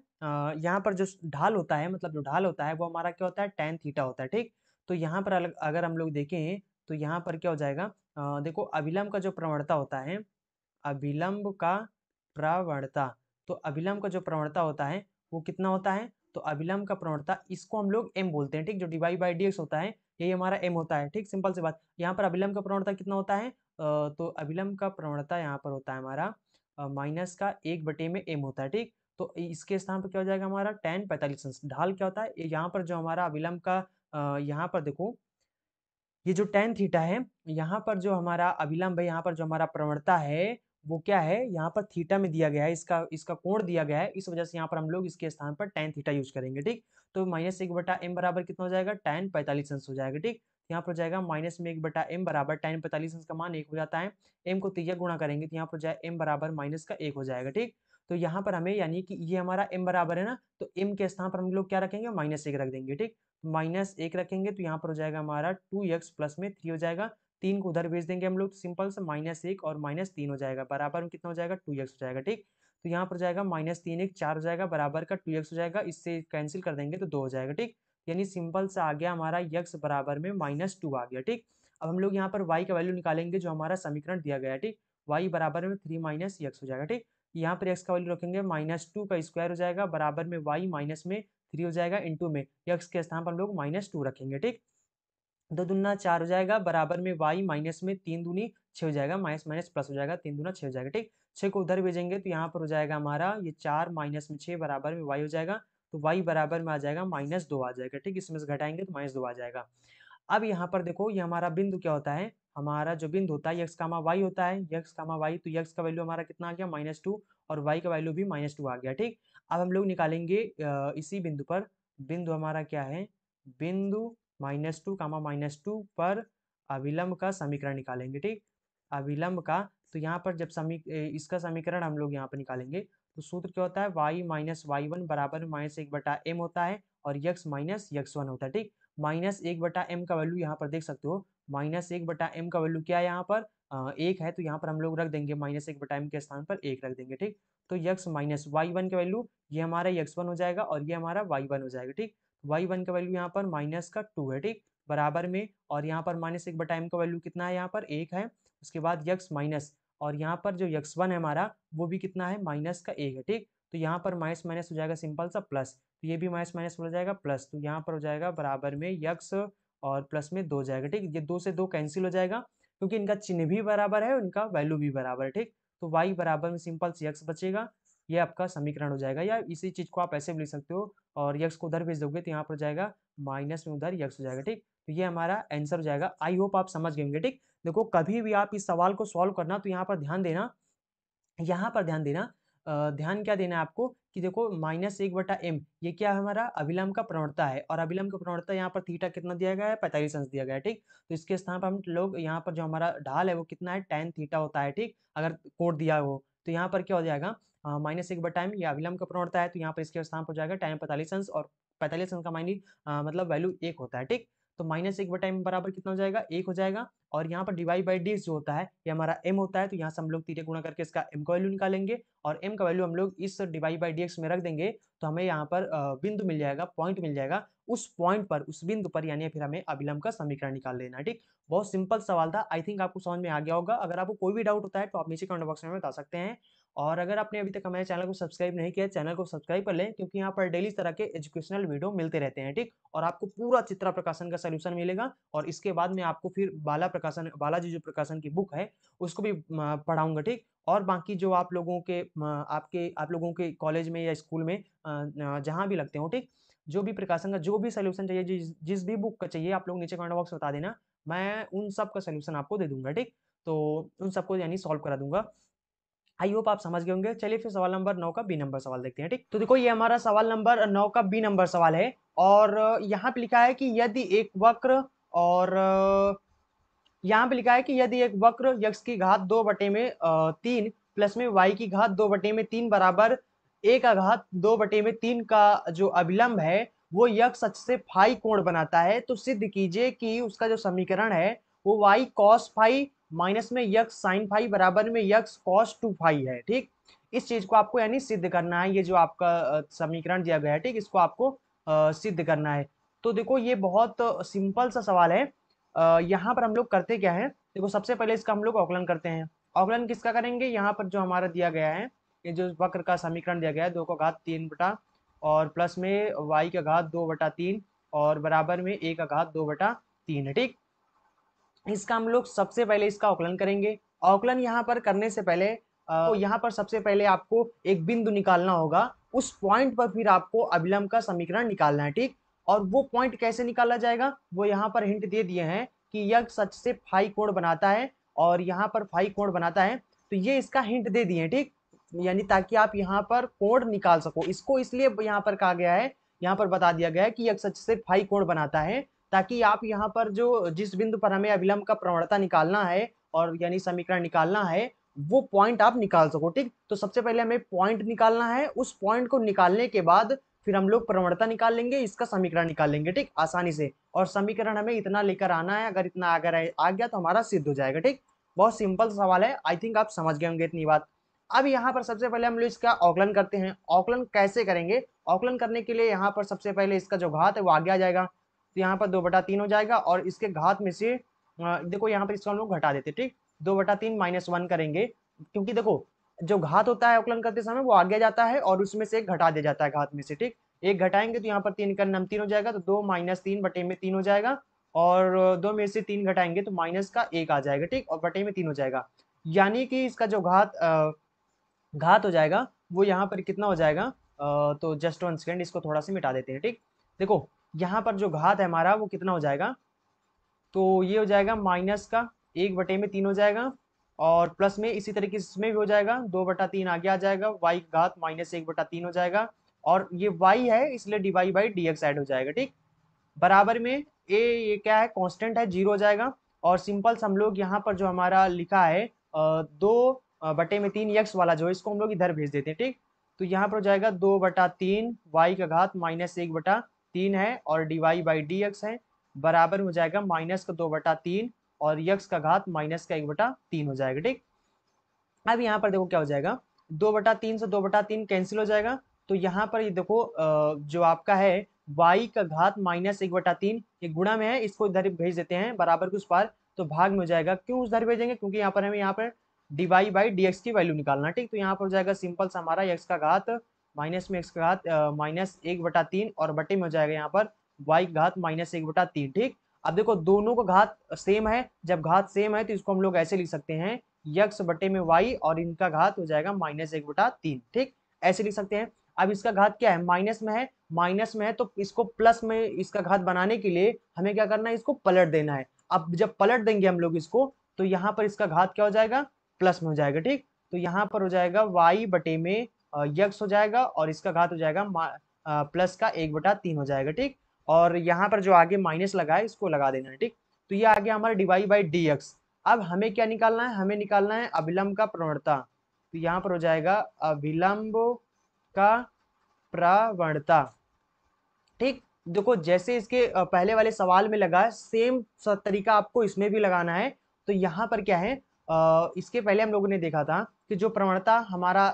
यहाँ पर जो ढाल होता है मतलब जो ढाल होता है वो हमारा क्या होता है टेन थीटा होता है ठीक तो यहाँ पर अलग अगर हम लोग देखें तो यहाँ पर क्या हो जाएगा आ, देखो अभिलंब का जो प्रवणता होता है अभिलंब का प्रवणता तो अभिलंब का जो प्रवणता होता है वो कितना होता है तो अभिलंब का प्रवणता इसको हम लोग एम बोलते हैं ठीक जो डिवाई बाई डी होता है यही हमारा एम होता है ठीक सिंपल से बात यहाँ पर अभिलंब का प्रवणता कितना होता है तो अभिलंब का प्रवणता यहाँ पर होता है हमारा माइनस का एक बटे में एम होता है ठीक तो इसके स्थान पर क्या हो जाएगा हमारा टेन पैंतालीस अंश ढाल क्या होता है यहाँ पर जो हमारा अभिलंब का यहाँ पर देखो ये जो टेन थीटा है यहाँ पर जो हमारा अभिलंब है यहाँ पर जो हमारा प्रवणता है वो क्या है यहाँ पर थीटा में दिया गया है इसका इसका कोण दिया गया है इस वजह से यहाँ पर हम लोग इसके स्थान पर टेन थीटा यूज करेंगे ठीक तो माइनस एक बटा एम बराबर कितना हो जाएगा टेन पैंतालीस अंश हो जाएगा ठीक तो यहाँ पर हो जाएगा माइनस में एक बटा एम बराबर टेन पैंतालीस अंश का मान एक हो जाता है एम को तीजा गुणा करेंगे तो यहाँ पर जाए एम बराबर माइनस का एक हो जाएगा ठीक तो यहाँ पर हमें यानी कि ये हमारा एम बराबर है ना तो एम के स्थान पर हम लोग क्या रखेंगे माइनस एक रख देंगे ठीक माइनस एक रखेंगे तो यहाँ पर हो जाएगा हमारा टू एक्स प्लस में थ्री हो जाएगा तीन को उधर भेज देंगे हम लोग सिंपल से माइनस एक और माइनस तीन हो जाएगा बराबर में कितना हो जाएगा टू एक्स हो जाएगा ठीक तो यहाँ पर जाएगा माइनस तीन एक चार हो जाएगा बराबर का टू एक्स हो जाएगा इससे कैंसिल कर देंगे तो दो हो जाएगा ठीक यानी सिंपल से आ गया हमारा यक्स बराबर में माइनस टू आ गया ठीक अब हम लोग यहाँ पर वाई का वैल्यू निकालेंगे जो हमारा समीकरण दिया गया है ठीक वाई बराबर में थ्री माइनस यक्स हो जाएगा ठीक यहाँ पर एक्स का वैल्यू रखेंगे माइनस टू का स्क्वायर हो जाएगा बराबर में वाई माइनस में थ्री हो जाएगा इंटू में यक्स के स्थान पर हम लोग माइनस टू रखेंगे ठीक दो दुना चार हो जाएगा बराबर में वाई माइनस में तीन दुनी छः हो जाएगा माइनस माइनस प्लस हो जाएगा तीन दुना छः हो जाएगा ठीक छः को उधर भेजेंगे तो यहाँ पर हो जाएगा हमारा ये चार माइनस में छः बराबर में वाई हो जाएगा तो वाई बराबर में आ जाएगा माइनस दो आ जाएगा ठीक इसमें से घटाएंगे तो माइनस दो आ जाएगा अब यहाँ पर देखो ये हमारा बिंदु क्या होता है हमारा जो बिंदु होता है यक्स कामा वाई होता है यक्स कामा वाई तो यक्स का वैल्यू हमारा कितना आ गया माइनस टू और वाई का वैल्यू भी माइनस टू आ गया ठीक अब हम लोग निकालेंगे इसी बिंदु पर बिंदु हमारा क्या है बिंदु minus two comma minus two पर अविलंब का समीकरण निकालेंगे ठीक अविलंब का तो यहाँ पर जब समी इसका समीकरण हम लोग यहाँ पर निकालेंगे तो सूत्र क्या होता है वाई माइनस वाई वन बराबर माइनस एक बटा एम होता है और यक्स माइनस यक्स वन होता है ठीक माइनस एक बटा एम का वैल्यू यहाँ पर देख सकते हो माइनस एक बटा एम का वैल्यू क्या है यहाँ पर आ, एक है तो यहाँ पर हम लोग रख देंगे माइनस एक बटा एम के स्थान पर एक रख देंगे ठीक तो यक्स माइनस वाई वन का वैल्यू ये हमारा यक्स वन हो जाएगा और ये हमारा वाई वन हो जाएगा ठीक वाई वन का वैल्यू यहाँ पर माइनस का टू है ठीक बराबर में और यहाँ पर माइनस एक बटाइम का वैल्यू कितना है यहाँ पर एक है उसके बाद यक्स माइनस और यहाँ पर जो यक्स वन है हमारा वो भी कितना है माइनस का एक है ठीक तो यहाँ पर माइनस माइनस हो जाएगा सिंपल सा प्लस तो ये भी माइनस माइनस हो जाएगा प्लस तो यहाँ पर हो जाएगा बराबर में यक्स और प्लस में दो जाएगा ठीक ये दो से दो कैंसिल हो जाएगा क्योंकि इनका चिन्ह भी बराबर है उनका वैल्यू भी बराबर है ठीक तो वाई बराबर में सिंपल से यक्स बचेगा ये आपका समीकरण हो जाएगा या इसी चीज को आप ऐसे भी लिख सकते हो और यक्स को उधर भेज दोगे तो यहाँ पर जाएगा माइनस में उधर यक्स हो जाएगा ठीक तो ये हमारा आंसर हो जाएगा आई होप आप समझ गएंगे ठीक देखो कभी भी आप इस सवाल को सॉल्व करना तो यहाँ पर ध्यान देना यहाँ पर ध्यान देना ध्यान क्या देना आपको कि देखो माइनस एक बटा एम ये क्या है हमारा अभिलंब का प्रवणता है और अभिलंब का प्रवणता यहाँ पर थीटा कितना दिया गया है पैंतालीस अंश दिया गया है ठीक तो इसके स्थान पर हम लोग यहाँ पर जो हमारा ढाल है वो कितना है टेन थीटा होता है ठीक अगर कोड दिया हो तो यहाँ पर क्या हो जाएगा माइनस एक बट टाइम या अभिलम्ब का होता है तो यहाँ पर इसके स्थान पर जाएगा टाइम पैंतालीस अंश और पैंतालीस अंश का माइनिंग मतलब वैल्यू एक होता है ठीक तो माइनस एक बटाइम टाइम बराबर कितना हो जाएगा एक हो जाएगा और यहाँ पर डिवाइड बाई डी जो होता है ये हमारा एम होता है तो यहाँ से हम लोग तीन गुणा करके इसका एम का वैल्यू निकालेंगे और एम का वैल्यू हम लोग इस डिवाइड बाई डी में रख देंगे तो हमें यहाँ पर बिंदु मिल जाएगा पॉइंट मिल जाएगा उस पॉइंट पर उस बिंदु पर यानी फिर हमें अभिलंब का समीकरण निकाल लेना है ठीक बहुत सिंपल सवाल था आई थिंक आपको समझ में आ गया होगा अगर आपको कोई भी डाउट होता है तो आप नीचे कमेंट बॉक्स में बता सकते हैं और अगर आपने अभी तक हमारे चैनल को सब्सक्राइब नहीं किया चैनल को सब्सक्राइब कर लें क्योंकि यहाँ पर डेली तरह के एजुकेशनल वीडियो मिलते रहते हैं ठीक और आपको पूरा चित्रा प्रकाशन का सोल्यूशन मिलेगा और इसके बाद में आपको फिर बाला प्रकाशन बालाजी जो प्रकाशन की बुक है उसको भी पढ़ाऊंगा ठीक और बाकी जो आप लोगों के आपके आप लोगों के कॉलेज में या स्कूल में जहाँ भी लगते हो ठीक जो भी प्रकाशन का जो भी सोल्यूशन चाहिए जिस जिस भी बुक का चाहिए आप लोग नीचे कमेंट बॉक्स बता देना मैं उन सब का सोल्यूशन आपको दे दूंगा ठीक तो उन सबको यानी सॉल्व करा दूंगा आई होप आप समझ गए होंगे चलिए फिर सवाल नंबर नौ का बी नंबर सवाल देखते हैं ठीक तो देखो ये हमारा सवाल नंबर नौ का बी नंबर सवाल है और यहाँ पे लिखा है कि यदि एक वक्र और यहाँ पे लिखा है कि यदि एक वक्र यक्ष की घात दो बटे में तीन प्लस में वाई की घात दो बटे में तीन बराबर ए का घात दो बटे में तीन का जो अभिलंब है वो यक्ष अच्छ से फाई कोण बनाता है तो सिद्ध कीजिए कि उसका जो समीकरण है वो वाई कॉस फाई माइनस में यक्स साइन फाइव बराबर में यक्स कॉस टू फाइव है ठीक इस चीज को आपको यानी सिद्ध करना है ये जो आपका समीकरण दिया गया है ठीक इसको आपको सिद्ध करना है तो देखो ये बहुत सिंपल सा सवाल है यहाँ पर हम लोग करते क्या है देखो सबसे पहले इसका हम लोग औकलन करते हैं औकलन किसका करेंगे यहाँ पर जो हमारा दिया गया है ये जो वक्र का समीकरण दिया गया है दो का घात तीन बटा और प्लस में वाई का घात दो बटा तीन और बराबर में ए का घात दो बटा तीन है ठीक इसका हम लोग सबसे पहले इसका औकलन करेंगे औकलन यहाँ पर करने से पहले तो यहाँ पर सबसे पहले आपको एक बिंदु निकालना होगा उस पॉइंट पर फिर आपको अभिलंब का समीकरण निकालना है ठीक और वो पॉइंट कैसे निकाला जाएगा वो यहाँ पर हिंट दे दिए हैं कि यह सच से फाई कोण बनाता है और यहाँ पर फाई कोण बनाता है तो ये इसका हिंट दे दिए ठीक यानी ताकि आप यहाँ पर कोण निकाल सको इसको इसलिए यहाँ पर कहा गया है यहाँ पर बता दिया गया है कि यज्ञ सच से फाई कोण बनाता है ताकि आप यहाँ पर जो जिस बिंदु पर हमें अभिलंब का प्रवणता निकालना है और यानी समीकरण निकालना है वो पॉइंट आप निकाल सको ठीक तो सबसे पहले हमें पॉइंट निकालना है उस पॉइंट को निकालने के बाद फिर हम लोग प्रवणता निकाल लेंगे इसका समीकरण निकाल लेंगे ठीक आसानी से और समीकरण हमें इतना लेकर आना है अगर इतना अगर आ गया तो हमारा सिद्ध हो जाएगा ठीक बहुत सिंपल सवाल है आई थिंक आप समझ गए होंगे इतनी बात अब यहाँ पर सबसे पहले हम लोग इसका औकलन करते हैं औकलन कैसे करेंगे औकलन करने के लिए यहाँ पर सबसे पहले इसका जो घात है वो आगे आ जाएगा तो यहाँ पर दो बटा तीन हो जाएगा और इसके घात में से देखो यहाँ पर इसको हम लोग घटा देते ठीक दो बटा तीन माइनस वन करेंगे क्योंकि देखो जो घात होता है अवकलन करते समय वो आगे जाता है और उसमें से एक घटा दिया जाता है घात में से ठीक एक घटाएंगे तो यहाँ पर तीन का नम तीन हो जाएगा तो दो माइनस तीन बटे में तीन हो जाएगा और दो में से तीन घटाएंगे तो माइनस का एक आ जाएगा ठीक और बटे में तीन हो जाएगा यानी कि इसका जो घात घात हो जाएगा वो यहाँ पर कितना हो जाएगा तो जस्ट वन सेकेंड इसको थोड़ा सा मिटा देते हैं ठीक देखो यहाँ पर जो घात है हमारा वो कितना हो जाएगा तो ये हो जाएगा माइनस का एक बटे में तीन हो जाएगा और प्लस में इसी तरीके से इसमें भी हो जाएगा दो बटा तीन आगे आ जाएगा वाई घात माइनस एक बटा तीन हो जाएगा और ये वाई है इसलिए d y by d x add हो जाएगा ठीक बराबर में ए ये क्या है कॉन्स्टेंट है जीरो हो जाएगा और सिंपल हम लोग यहाँ पर जो हमारा लिखा है दो बटे में तीन यक्स वाला जो इसको हम लोग इधर भेज देते हैं ठीक तो यहाँ पर हो जाएगा दो बटा तीन वाई का घात माइनस एक बटा तीन है और डीवाई बाई डी एक्स है बराबर हो जाएगा माइनस का दो बटा तीन और यक्स का घात माइनस का एक बटा तीन हो जाएगा ठीक अब यहाँ पर देखो क्या हो जाएगा दो बटा तीन से दो बटा तीन कैंसिल हो जाएगा तो यहाँ पर ये यह देखो जो आपका है वाई का घात माइनस एक बटा तीन ये गुणा में है इसको इधर भेज देते हैं बराबर के उस पार तो भाग में हो जाएगा क्यों उधर भेजेंगे क्योंकि यहाँ पर हमें यहाँ पर डीवाई बाई डी एक्स की वैल्यू निकालना ठीक तो यहाँ पर हो जाएगा सिंपल सा हमारा एक्स का घात माइनस में एक्स का घात माइनस एक बटा तीन और बटे में हो जाएगा यहाँ पर वाई घात माइनस एक बटा तीन ठीक अब देखो दोनों का घात सेम है जब घात सेम है तो इसको हम लोग ऐसे लिख सकते हैं यक्स बटे में वाई और इनका घात हो जाएगा माइनस एक बटा तीन ठीक ऐसे लिख सकते हैं अब इसका घात क्या है माइनस में है माइनस में है तो इसको प्लस में इसका घात बनाने के लिए हमें क्या करना है इसको पलट देना है अब जब पलट देंगे हम लोग इसको तो यहाँ पर इसका घात क्या हो जाएगा प्लस में हो जाएगा ठीक तो यहाँ पर हो जाएगा वाई बटे में यक्स हो जाएगा और इसका घात हो जाएगा प्लस का एक बटा तीन हो जाएगा ठीक और यहाँ पर जो आगे माइनस लगा है इसको लगा देना है ठीक तो ये आगे हमारा डिवाई बाई डी एक्स अब हमें क्या निकालना है हमें निकालना है अभिलंब का प्रवणता तो यहाँ पर हो जाएगा अभिलंब का प्रवणता ठीक देखो जैसे इसके पहले वाले सवाल में लगा सेम तरीका आपको इसमें भी लगाना है तो यहाँ पर क्या है इसके पहले हम लोगों ने देखा था कि जो प्रवणता हमारा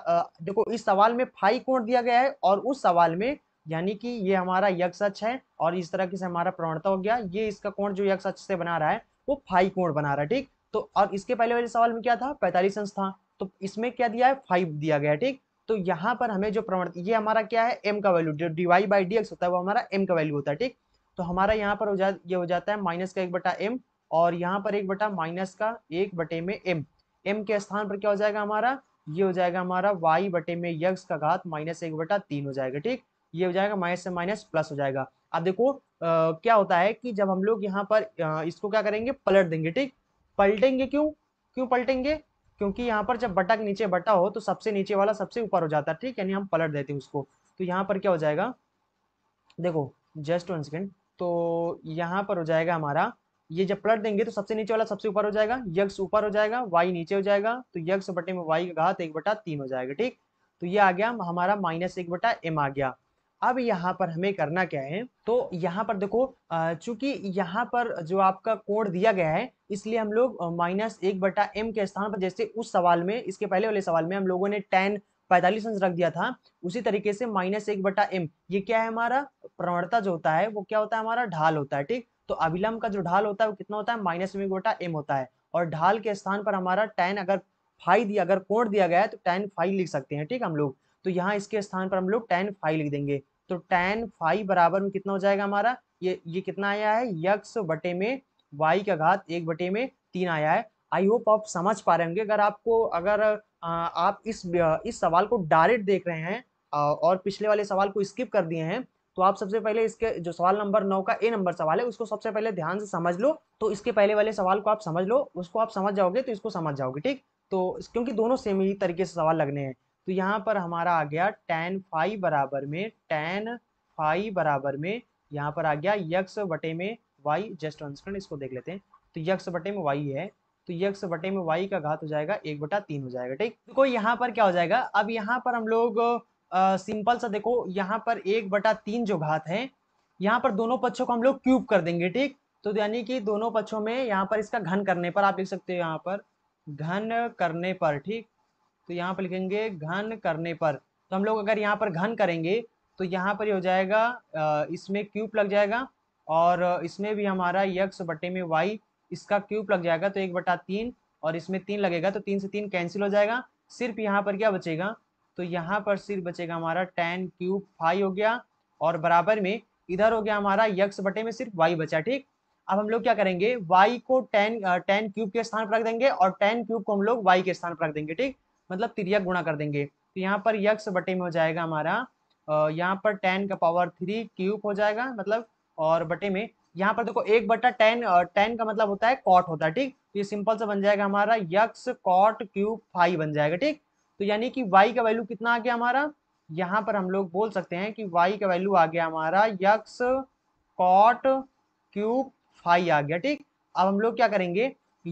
देखो इस सवाल में फाई कोण दिया गया है और उस सवाल में यानी कि ये हमारा यक्ष अक्ष है और इस तरह से हमारा प्रवणता हो गया ये इसका कोण जो यक्ष अक्ष से बना रहा है वो फाई कोण बना रहा है ठीक तो और इसके पहले वाले सवाल में क्या था पैंतालीस अंश था तो इसमें क्या दिया है फाइव दिया गया ठीक तो यहाँ पर हमें जो प्रवण ये हमारा क्या है एम का value d y by d x होता है वो हमारा एम का वैल्यू होता है ठीक तो हमारा यहाँ पर हो जा ये हो जाता है माइनस का एक बटा एम और यहाँ पर एक बटा माइनस का एक बटे में एम एम के स्थान पर क्या हो जाएगा हमारा ये हो जाएगा हमारा वाई बटे में यक्स का घात माइनस एक बटा तीन हो जाएगा ठीक ये हो जाएगा माइनस से माइनस प्लस हो जाएगा अब देखो आ, क्या होता है कि जब हम लोग यहाँ पर आ, इसको क्या करेंगे पलट देंगे ठीक पलटेंगे क्यों क्यों पलटेंगे क्योंकि यहाँ पर जब बटा के नीचे बटा हो तो सबसे नीचे वाला सबसे ऊपर हो जाता है ठीक यानी हम पलट देते हैं उसको तो यहाँ पर क्या हो जाएगा देखो जस्ट वन सेकेंड तो यहाँ पर हो जाएगा हमारा ये जब प्लट देंगे तो सबसे नीचे वाला सबसे ऊपर हो जाएगा यक्स ऊपर हो जाएगा वाई नीचे हो जाएगा तो यक्स बटे में वाई का घात एक बटा तीन हो जाएगा ठीक तो ये आ गया हमारा माइनस एक बटा एम आ गया अब यहाँ पर हमें करना क्या है तो यहाँ पर देखो चूंकि यहाँ पर जो आपका कोड दिया गया है इसलिए हम लोग माइनस एक बटा एम के स्थान पर जैसे उस सवाल में इसके पहले वाले सवाल में हम लोगों ने टेन पैंतालीस अंश रख दिया था उसी तरीके से माइनस एक बटा एम ये क्या है हमारा प्रवणता जो होता है वो क्या होता है हमारा ढाल होता है ठीक तो अभिलंब का जो ढाल होता है वो कितना होता है माइनस में गोटा एम होता है और ढाल के स्थान पर हमारा टेन अगर फाइव दिया अगर कोण दिया गया है तो टेन फाइव लिख सकते हैं ठीक हम लोग तो यहाँ इसके स्थान पर हम लोग टेन फाइव लिख देंगे तो टेन फाइव बराबर में कितना हो जाएगा हमारा ये ये कितना आया है यक्स बटे में वाई का घात एक बटे में तीन आया है आई होप आप समझ पा रहे होंगे अगर आपको अगर आप इस इस सवाल को डायरेक्ट देख रहे हैं और पिछले वाले सवाल को स्किप कर दिए हैं तो आप सबसे पहले इसके जो सवाल नंबर नौ का ए नंबर सवाल है उसको सबसे पहले ध्यान से समझ लो तो इसके पहले वाले सवाल को आप समझ लो उसको आप समझ जाओगे तो इसको समझ जाओगे ठीक तो क्योंकि दोनों सेम ही तरीके से सवाल लगने हैं तो यहाँ पर हमारा आ गया टेन फाइव बराबर में टेन फाइव बराबर में यहाँ पर आ गया यक्स बटे में वाई जस्ट अंस्करण इसको देख लेते हैं तो यक्स बटे में वाई है तो यक्स बटे में वाई का घात हो जाएगा एक बटा तीन हो जाएगा ठीक देखो यहाँ पर क्या हो जाएगा अब यहाँ पर हम लोग सिंपल सा देखो यहाँ पर एक बटा तीन जो घात है यहाँ पर दोनों पक्षों को हम लोग क्यूब कर देंगे ठीक तो यानी कि दोनों पक्षों में यहाँ पर इसका घन करने पर आप लिख सकते हो यहाँ पर घन करने पर ठीक तो यहाँ पर लिखेंगे घन करने पर तो हम लोग अगर यहाँ पर घन करेंगे तो यहाँ पर ये हो जाएगा इसमें क्यूब लग जाएगा और इसमें भी हमारा यक्स बटे में वाई इसका क्यूब लग जाएगा तो एक बटा तीन और इसमें तीन लगेगा तो तीन से तीन कैंसिल हो जाएगा सिर्फ यहाँ पर क्या बचेगा तो यहाँ पर सिर्फ बचेगा हमारा टेन क्यूब फाइव हो गया और बराबर में इधर हो गया हमारा यक्स बटे में सिर्फ वाई बचा ठीक अब हम लोग क्या करेंगे वाई को टेन टेन क्यूब के स्थान पर रख देंगे और टेन क्यूब को हम लोग वाई के स्थान पर रख देंगे ठीक मतलब तिरक गुणा कर देंगे तो यहाँ पर यक्स बटे में हो जाएगा हमारा यहाँ पर टेन का पावर थ्री क्यूब हो जाएगा मतलब और बटे में यहाँ पर देखो एक बटा टेन टेन का मतलब होता है कॉट होता है ठीक तो ये सिंपल सा बन जाएगा हमारा यक्स कॉट क्यूब फाइव बन जाएगा ठीक तो यानी कि वाई का वैल्यू कितना आ गया हमारा यहाँ पर हम लोग बोल सकते हैं कि वाई का वैल्यू आ गया हमारा यक्स कॉट क्यूब फाइव आ गया ठीक अब हम लोग क्या करेंगे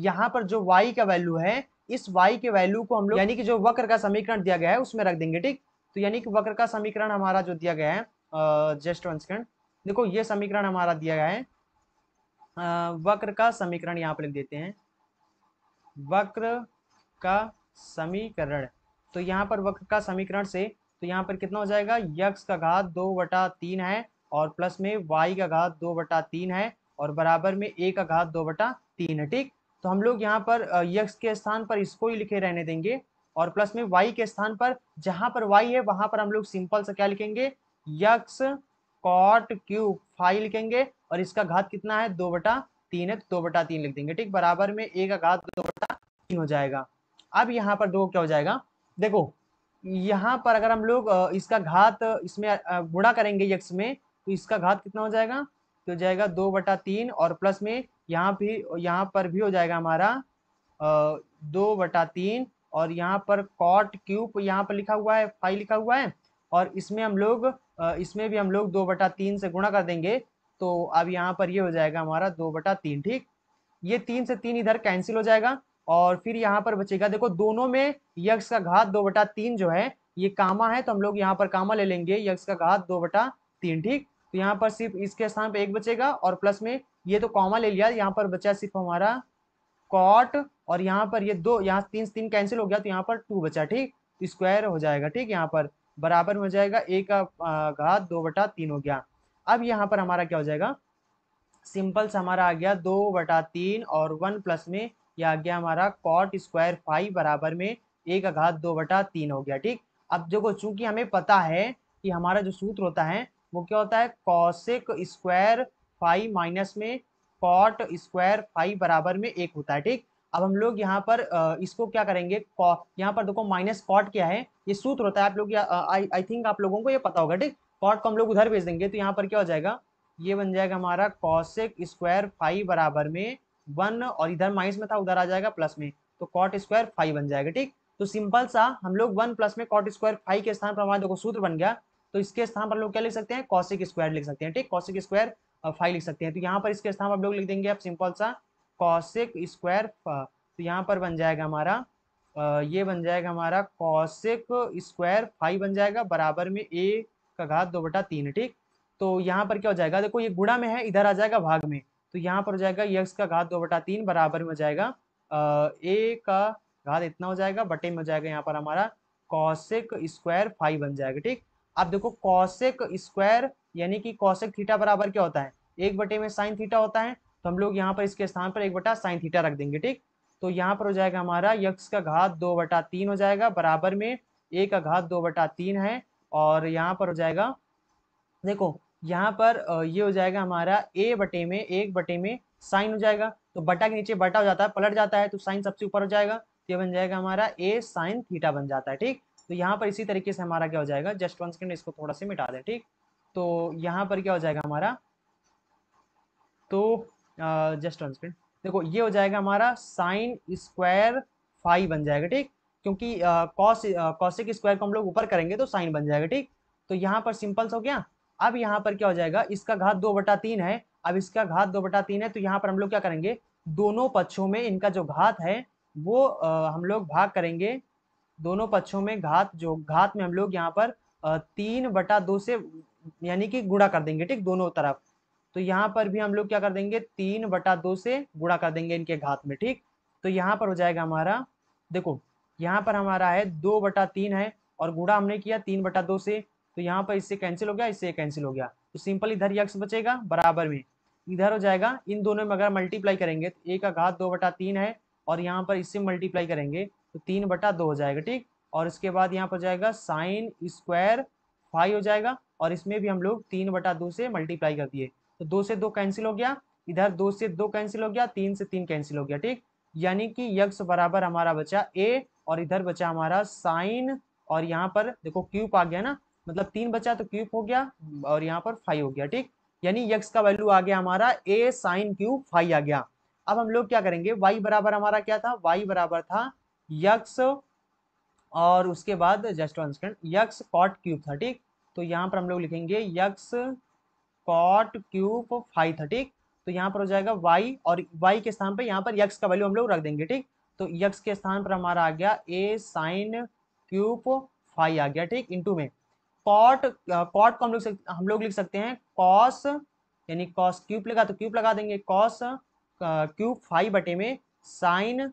यहाँ पर जो वाई का वैल्यू है इस वाई के वैल्यू को हम लोग यानी कि जो वक्र का समीकरण दिया गया है उसमें रख देंगे ठीक तो यानी कि वक्र का समीकरण हमारा जो दिया गया है जस्ट वन सेकंड देखो ये समीकरण हमारा दिया गया है वक्र का समीकरण यहाँ पर लिख देते हैं वक्र का समीकरण तो यहाँ पर वक्र का समीकरण से तो यहाँ पर कितना हो जाएगा यक्स का घात दो बटा तीन है और प्लस में वाई का घात दो बटा तीन है और बराबर में ए का घात दो बटा तीन है ठीक तो हम लोग यहाँ पर यक्स के स्थान पर इसको ही लिखे रहने देंगे और प्लस में वाई के स्थान पर जहां पर वाई है वहां पर हम लोग सिंपल से क्या लिखेंगे यक्स कॉट क्यूब फाइव लिखेंगे और इसका घात कितना है दो बटा तीन है तो दो बटा तीन लिख देंगे ठीक बराबर में ए का घात दो बटा तीन हो जाएगा अब यहाँ पर दो क्या हो जाएगा देखो यहाँ पर अगर हम लोग इसका घात इसमें गुणा करेंगे यक्ष में तो इसका घात कितना हो जाएगा तो जाएगा दो बटा तीन और प्लस में यहाँ भी यहाँ पर भी हो जाएगा हमारा दो बटा तीन और यहाँ पर कॉट क्यूब यहाँ पर लिखा हुआ है फाइव लिखा हुआ है और इसमें हम लोग इसमें भी हम लोग दो बटा तीन से गुणा कर देंगे तो अब यहाँ पर ये यह हो जाएगा हमारा दो बटा तीन ठीक ये तीन से तीन इधर कैंसिल हो जाएगा और फिर यहाँ पर बचेगा देखो दोनों में यक्ष का घात दो बटा तीन जो है ये कामा है तो हम लोग यहाँ पर कामा ले लेंगे यक्ष का घात दो बटा तीन ठीक तो यहाँ पर सिर्फ इसके स्थान पर एक बचेगा और प्लस में ये तो कॉमा ले लिया यहाँ पर बचा सिर्फ हमारा कॉट और यहाँ पर ये दो यहाँ तीन तीन कैंसिल हो गया तो यहाँ पर टू बचा ठीक स्क्वायर हो जाएगा ठीक यहाँ पर बराबर हो जाएगा एक का घात दो बटा तीन हो गया अब यहाँ पर हमारा क्या हो जाएगा सिंपल से हमारा आ गया दो बटा तीन और वन प्लस में ये आ गया हमारा कॉट स्क्वायर फाइव बराबर में एक आघात दो बटा तीन हो गया ठीक अब देखो चूंकि हमें पता है कि हमारा जो सूत्र होता है वो क्या होता है कौशिक स्क्वायर फाइव माइनस में कॉट स्क्वायर फाइव बराबर में एक होता है ठीक अब हम लोग यहाँ पर इसको क्या करेंगे यहाँ पर देखो माइनस कॉट क्या है ये सूत्र होता है आप लोग आई थिंक आप लोगों को ये पता होगा ठीक कॉट को हम लोग उधर भेज देंगे तो यहाँ पर क्या हो जाएगा ये बन जाएगा हमारा कौशिक स्क्वायर फाइव बराबर में वन और इधर माइनस में था उधर आ जाएगा प्लस में तो कॉट स्क्वायर फाइव बन जाएगा ठीक तो सिंपल सा हम लोग वन प्लस में कॉट स्क्वायर फाइव के स्थान पर हमारे देखो सूत्र बन गया तो इसके स्थान पर लोग क्या लिख सकते हैं कॉसिक स्क्वायर लिख सकते हैं ठीक कॉसिक स्क्वायर फाइव लिख सकते हैं तो यहाँ पर इसके स्थान पर हम लोग लिख देंगे आप सिंपल सा कॉसिक स्क्वायर तो यहाँ पर बन जाएगा हमारा ये बन जाएगा हमारा कॉसिक स्क्वायर फाइव बन जाएगा बराबर में ए का घात दो बटा तीन ठीक तो यहाँ पर क्या हो जाएगा देखो ये गुड़ा में है इधर आ जाएगा भाग में तो यहाँ पर हो जाएगा यक्स का घात दो बटा तीन बराबर में हो जाएगा ए का घात इतना हो जाएगा बटे में हो जाएगा यहाँ पर हमारा कौशिक स्क्वायर फाइव बन जाएगा ठीक अब देखो कौशिक स्क्वायर यानी कि कौशिक थीटा बराबर क्या होता है एक बटे में साइन थीटा होता है तो हम लोग यहाँ पर इसके स्थान पर एक बटा साइन थीटा रख देंगे ठीक तो यहाँ पर हो जाएगा हमारा यक्स का घात दो बटा तीन हो जाएगा बराबर में ए का घात दो बटा तीन है और यहाँ पर हो जाएगा देखो यहाँ पर ये हो जाएगा हमारा ए बटे में एक बटे में साइन हो जाएगा तो बटा के नीचे बटा हो जाता है पलट जाता है तो साइन सबसे ऊपर हो जाएगा तो ये बन जाएगा हमारा ए साइन थीटा बन जाता है ठीक तो यहाँ पर इसी तरीके से हमारा क्या हो जाएगा जस्ट वन सेकेंड इसको थोड़ा सा मिटा दें ठीक तो यहाँ पर क्या हो जाएगा हमारा तो जस्ट वन सेकेंड देखो ये हो जाएगा हमारा साइन स्क्वायर फाइव बन जाएगा ठीक क्योंकि कॉस कॉसिक स्क्वायर को हम लोग ऊपर करेंगे तो साइन बन जाएगा ठीक तो यहाँ पर सिंपल्स हो गया अब यहाँ पर क्या हो जाएगा इसका घात दो बटा तीन है अब इसका घात दो बटा तीन है तो यहाँ पर हम लोग क्या करेंगे दोनों पक्षों में इनका जो घात है वो आ, हम लोग भाग करेंगे दोनों पक्षों में घात जो घात में हम लोग यहाँ पर आ, तीन बटा दो से यानी कि गुड़ा कर देंगे ठीक दोनों तरफ तो यहाँ पर भी हम लोग क्या कर देंगे तीन बटा दो से गुड़ा कर देंगे इनके घात में ठीक तो यहाँ पर हो जाएगा हमारा देखो यहाँ पर हमारा है दो बटा तीन है और गुड़ा हमने किया तीन बटा दो से तो यहाँ पर इससे कैंसिल हो गया इससे कैंसिल हो गया तो सिंपल इधर यक्स बचेगा बराबर में इधर हो जाएगा इन दोनों में अगर मल्टीप्लाई करेंगे तो एक का घात दो बटा तीन है और यहाँ पर इससे मल्टीप्लाई करेंगे तो तीन बटा दो हो जाएगा ठीक और इसके बाद यहाँ पर जाएगा साइन स्क्वायर फाइव हो जाएगा और इसमें भी हम लोग तीन बटा दो से मल्टीप्लाई कर दिए तो दो से दो कैंसिल हो गया इधर दो से दो कैंसिल हो गया तीन से तीन कैंसिल हो गया ठीक यानी कि यक्स बराबर हमारा बचा ए और इधर बचा हमारा साइन और यहाँ पर देखो क्यूब आ गया ना मतलब तीन बचा तो क्यूब हो गया हम्म। और यहाँ पर फाइव हो गया ठीक यानी यक्स का वैल्यू आ गया हमारा ए साइन क्यूब फाइव आ गया अब हम लोग क्या करेंगे वाई बराबर हमारा क्या था वाई बराबर था यक्स और उसके बाद just one second x cot cube था ठीक तो यहाँ पर हम लोग लिखेंगे यक्स कॉट क्यूब फाइव था ठीक तो यहाँ पर हो जाएगा वाई और वाई के स्थान पर यहाँ पर यक्स का वैल्यू हम लोग रख देंगे ठीक तो यक्स के स्थान पर हमारा आ गया ए साइन क्यूब फाइव आ गया ठीक इंटू में कॉट कॉट uh, को हम लोग हम लोग लिख सकते हैं कॉस यानी कॉस क्यूब लगा तो क्यूब लगा देंगे कॉस क्यूब फाइव बटे में साइन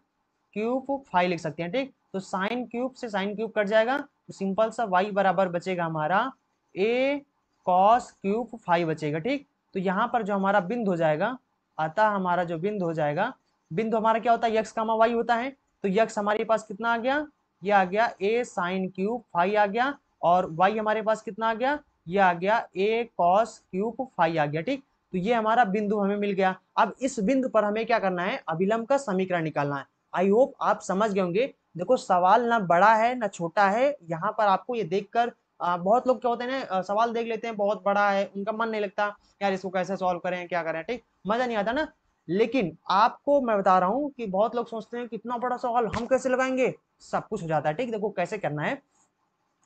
क्यूब फाइव लिख सकते हैं ठीक तो साइन क्यूब से साइन क्यूब कट जाएगा तो सिंपल सा वाई बराबर बचेगा हमारा ए कॉस क्यूब फाइव बचेगा ठीक तो यहाँ पर जो हमारा बिंद हो जाएगा अतः हमारा जो बिंद हो जाएगा बिंद हमारा क्या होता है यक्स कामा वाई होता है तो यक्स हमारे पास कितना आ गया ये आ गया ए साइन क्यूब फाइव आ गया और वाई हमारे पास कितना आ गया ये आ गया ए कॉस क्यूब फाइव आ गया ठीक तो ये हमारा बिंदु हमें मिल गया अब इस बिंदु पर हमें क्या करना है अभिलंब का समीकरण निकालना है आई होप आप समझ गए होंगे देखो सवाल ना बड़ा है ना छोटा है यहाँ पर आपको ये देखकर बहुत लोग क्या होते हैं ना सवाल देख लेते हैं बहुत बड़ा है उनका मन नहीं लगता यार इसको कैसे सॉल्व करें क्या करें ठीक मजा नहीं आता ना लेकिन आपको मैं बता रहा हूँ कि बहुत लोग सोचते हैं कितना बड़ा सवाल हम कैसे लगाएंगे सब कुछ हो जाता है ठीक देखो कैसे करना है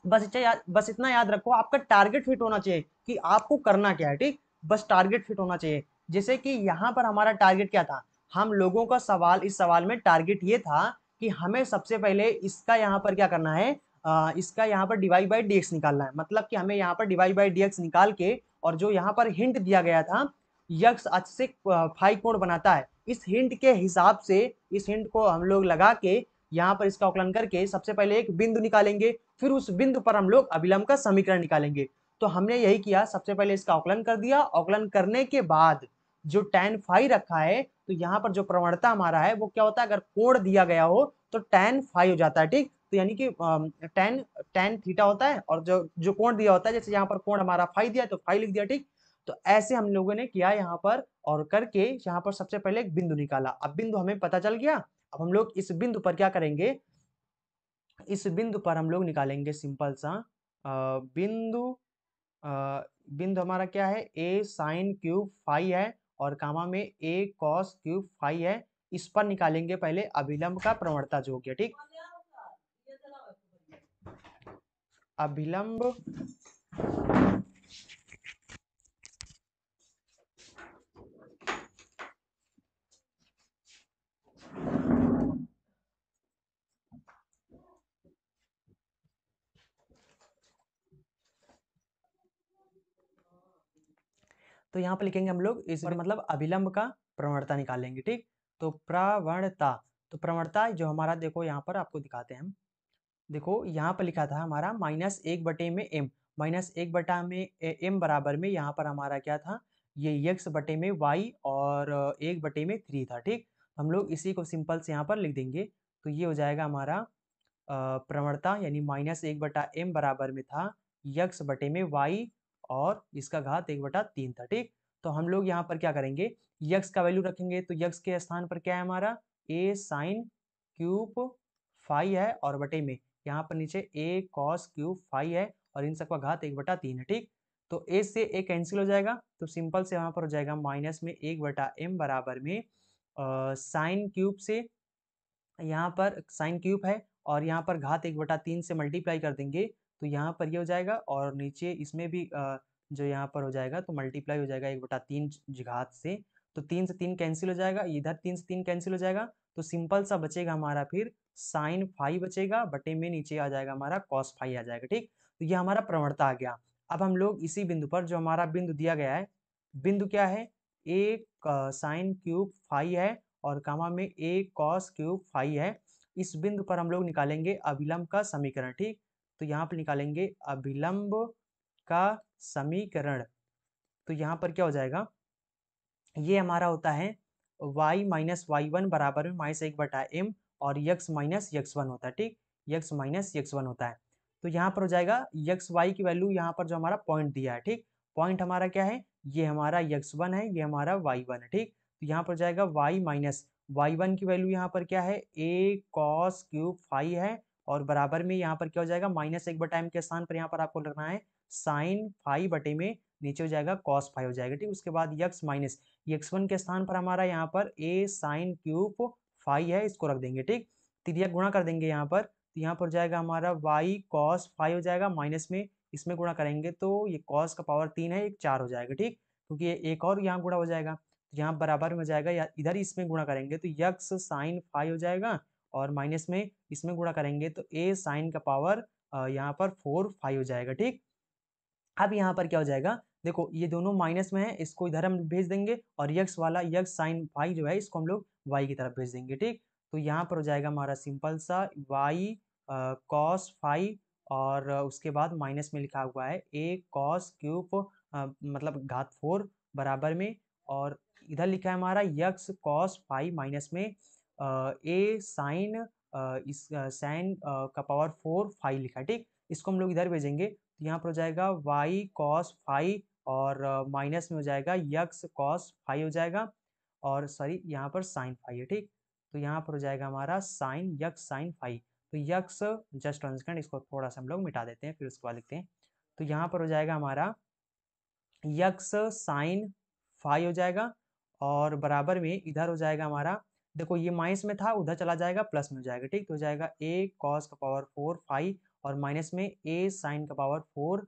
बस इतना बस इतना याद रखो आपका टारगेट फिट होना चाहिए कि आपको करना क्या है ठीक बस टारगेट फिट होना चाहिए जैसे कि यहाँ पर हमारा टारगेट क्या था हम लोगों का सवाल इस सवाल में टारगेट ये था कि हमें सबसे पहले इसका यहाँ पर क्या करना है आ, इसका यहाँ पर डिवाइड बाई डी निकालना है मतलब कि हमें यहाँ पर डिवाइड बाई डी निकाल के और जो यहाँ पर हिंट दिया गया था यक्स अच्छे से फाइव कोड बनाता है इस हिंट के हिसाब से इस हिंट को हम लोग लगा के यहाँ पर इसका आकलन करके सबसे पहले एक बिंदु निकालेंगे फिर उस बिंदु पर हम लोग अभिलंब का समीकरण निकालेंगे तो हमने यही किया सबसे पहले इसका आकलन कर दिया आकलन करने के बाद जो टैन फाइव रखा है तो यहाँ पर जो प्रवणता हमारा है वो क्या होता है अगर कोण दिया गया हो तो टैन फाइव हो जाता है ठीक तो यानी कि टैन टैन थीटा होता है और जो जो कोण दिया होता है जैसे यहाँ पर कोण हमारा फाइव दिया तो फाइव लिख दिया ठीक तो ऐसे हम लोगों ने किया यहाँ पर और करके यहाँ पर सबसे पहले एक बिंदु निकाला अब बिंदु हमें पता चल गया अब हम लोग इस बिंदु पर क्या करेंगे इस बिंदु पर हम लोग निकालेंगे सिंपल सा बिंदु बिंदु हमारा क्या है ए साइन क्यूब फाइव है और कामा में ए कॉस क्यूब फाइव है इस पर निकालेंगे पहले अभिलंब का प्रवणता जो क्या ठीक अभिलंब तो यहाँ पर लिखेंगे हम लोग इस मतलब अभिलंब का प्रवणता निकालेंगे ठीक तो प्रवणता तो प्रवणता जो हमारा देखो यहाँ पर आपको दिखाते हैं हम देखो यहाँ पर लिखा था हमारा माइनस एक बटे में एम माइनस एक बटा में एम बराबर में यहाँ पर हमारा क्या था ये यक्स बटे में वाई और एक बटे में थ्री था ठीक हम लोग इसी को सिंपल से यहाँ पर लिख देंगे तो ये हो जाएगा हमारा प्रवणता यानी माइनस एक बटा एम बराबर में था यक्स बटे में वाई और इसका घात एक बटा तीन था ठीक तो हम लोग यहाँ पर क्या करेंगे यक्स का वैल्यू रखेंगे तो यक्स के स्थान पर क्या है हमारा ए साइन क्यूब फाइव है और बटे में यहाँ पर नीचे ए कॉस क्यूब फाइव है और इन सबका घात एक बटा तीन है ठीक तो ए से ए कैंसिल हो जाएगा तो सिंपल से यहाँ पर हो जाएगा माइनस में एक बटा एम बराबर में साइन क्यूब से यहाँ पर साइन क्यूब है और यहाँ पर घात एक बटा तीन से मल्टीप्लाई कर देंगे तो यहाँ पर ये यह हो जाएगा और नीचे इसमें भी जो यहाँ पर हो जाएगा तो मल्टीप्लाई हो जाएगा एक बटा तीन जिघात से तो तीन से तीन कैंसिल हो जाएगा इधर तीन से तीन कैंसिल हो जाएगा तो सिंपल सा बचेगा हमारा फिर साइन फाइव बचेगा बटे में नीचे आ जाएगा हमारा कॉस फाइव आ जाएगा ठीक तो ये हमारा प्रवणता आ गया अब हम लोग इसी बिंदु पर जो हमारा बिंदु दिया गया है बिंदु क्या है एक साइन क्यूब फाइव है और कामा में एक कॉस क्यूब फाइव है इस बिंदु पर हम लोग निकालेंगे अविलंब का समीकरण ठीक तो यहाँ पर निकालेंगे अभिलंब का समीकरण तो यहाँ पर क्या हो जाएगा ये हमारा होता है y माइनस वाई वन बराबर में माइनस एक बटा एम और यक्स माइनस यक्स वन होता है ठीक यक्स माइनस यक्स वन होता है तो यहाँ पर हो जाएगा यक्स वाई की वैल्यू यहाँ पर जो हमारा पॉइंट दिया है ठीक पॉइंट हमारा क्या है ये हमारा यक्स वन है ये हमारा वाई वन है ठीक तो यहाँ पर जाएगा वाई माइनस वाई वन की वैल्यू यहाँ पर क्या है ए कॉस क्यूब फाइव है और बराबर में यहाँ पर क्या हो जाएगा माइनस एक बटा एम के स्थान पर यहाँ पर आपको लगना है साइन फाइव बटे में नीचे हो जाएगा कॉस फाइव हो जाएगा ठीक उसके बाद यक्स माइनस यक्स वन के स्थान पर हमारा यहाँ पर ए साइन क्यूब फाइव है इसको रख देंगे ठीक त्रिया गुणा कर देंगे यहाँ पर तो यहाँ पर जाएगा हमारा वाई कॉस फाइव हो जाएगा माइनस में इसमें गुणा करेंगे तो ये कॉस का पावर तीन है एक चार हो जाएगा ठीक क्योंकि ये एक और यहाँ गुणा हो जाएगा तो यहाँ बराबर में जाएगा या इधर इसमें गुणा करेंगे तो यक्स साइन फाइव हो जाएगा और माइनस में इसमें गुणा करेंगे तो ए साइन का पावर यहाँ पर फोर फाइव हो जाएगा ठीक अब यहाँ पर क्या हो जाएगा देखो ये दोनों माइनस में है इसको इधर हम भेज देंगे और यक्स वाला यक्स साइन फाइव जो है इसको हम लोग वाई की तरफ भेज देंगे ठीक तो यहाँ पर हो जाएगा हमारा सिंपल सा वाई कॉस फाइव और उसके बाद माइनस में लिखा हुआ है ए कॉस क्यूब मतलब घात फोर बराबर में और इधर लिखा है हमारा यक्स कॉस फाइव माइनस में ए साइन इस साइन का पावर फोर फाइव लिखा ठीक इसको हम लोग इधर भेजेंगे तो यहाँ पर हो जाएगा वाई कॉस फाइव और माइनस में हो जाएगा यक्स कॉस फाइव हो जाएगा और सॉरी यहाँ पर साइन फाइव है ठीक तो यहाँ पर हो जाएगा हमारा साइन यक्स साइन फाइव तो यक्स जस्ट ट्रांसकंड इसको थोड़ा सा हम लोग मिटा देते हैं फिर उसके बाद लिखते हैं तो यहाँ पर हो जाएगा हमारा यक्स साइन फाइव हो जाएगा और बराबर में इधर हो जाएगा हमारा देखो ये माइनस में था उधर चला जाएगा प्लस में हो जाएगा ठीक तो हो जाएगा ए कॉस का पावर फोर फाइव और माइनस में ए साइन का पावर फोर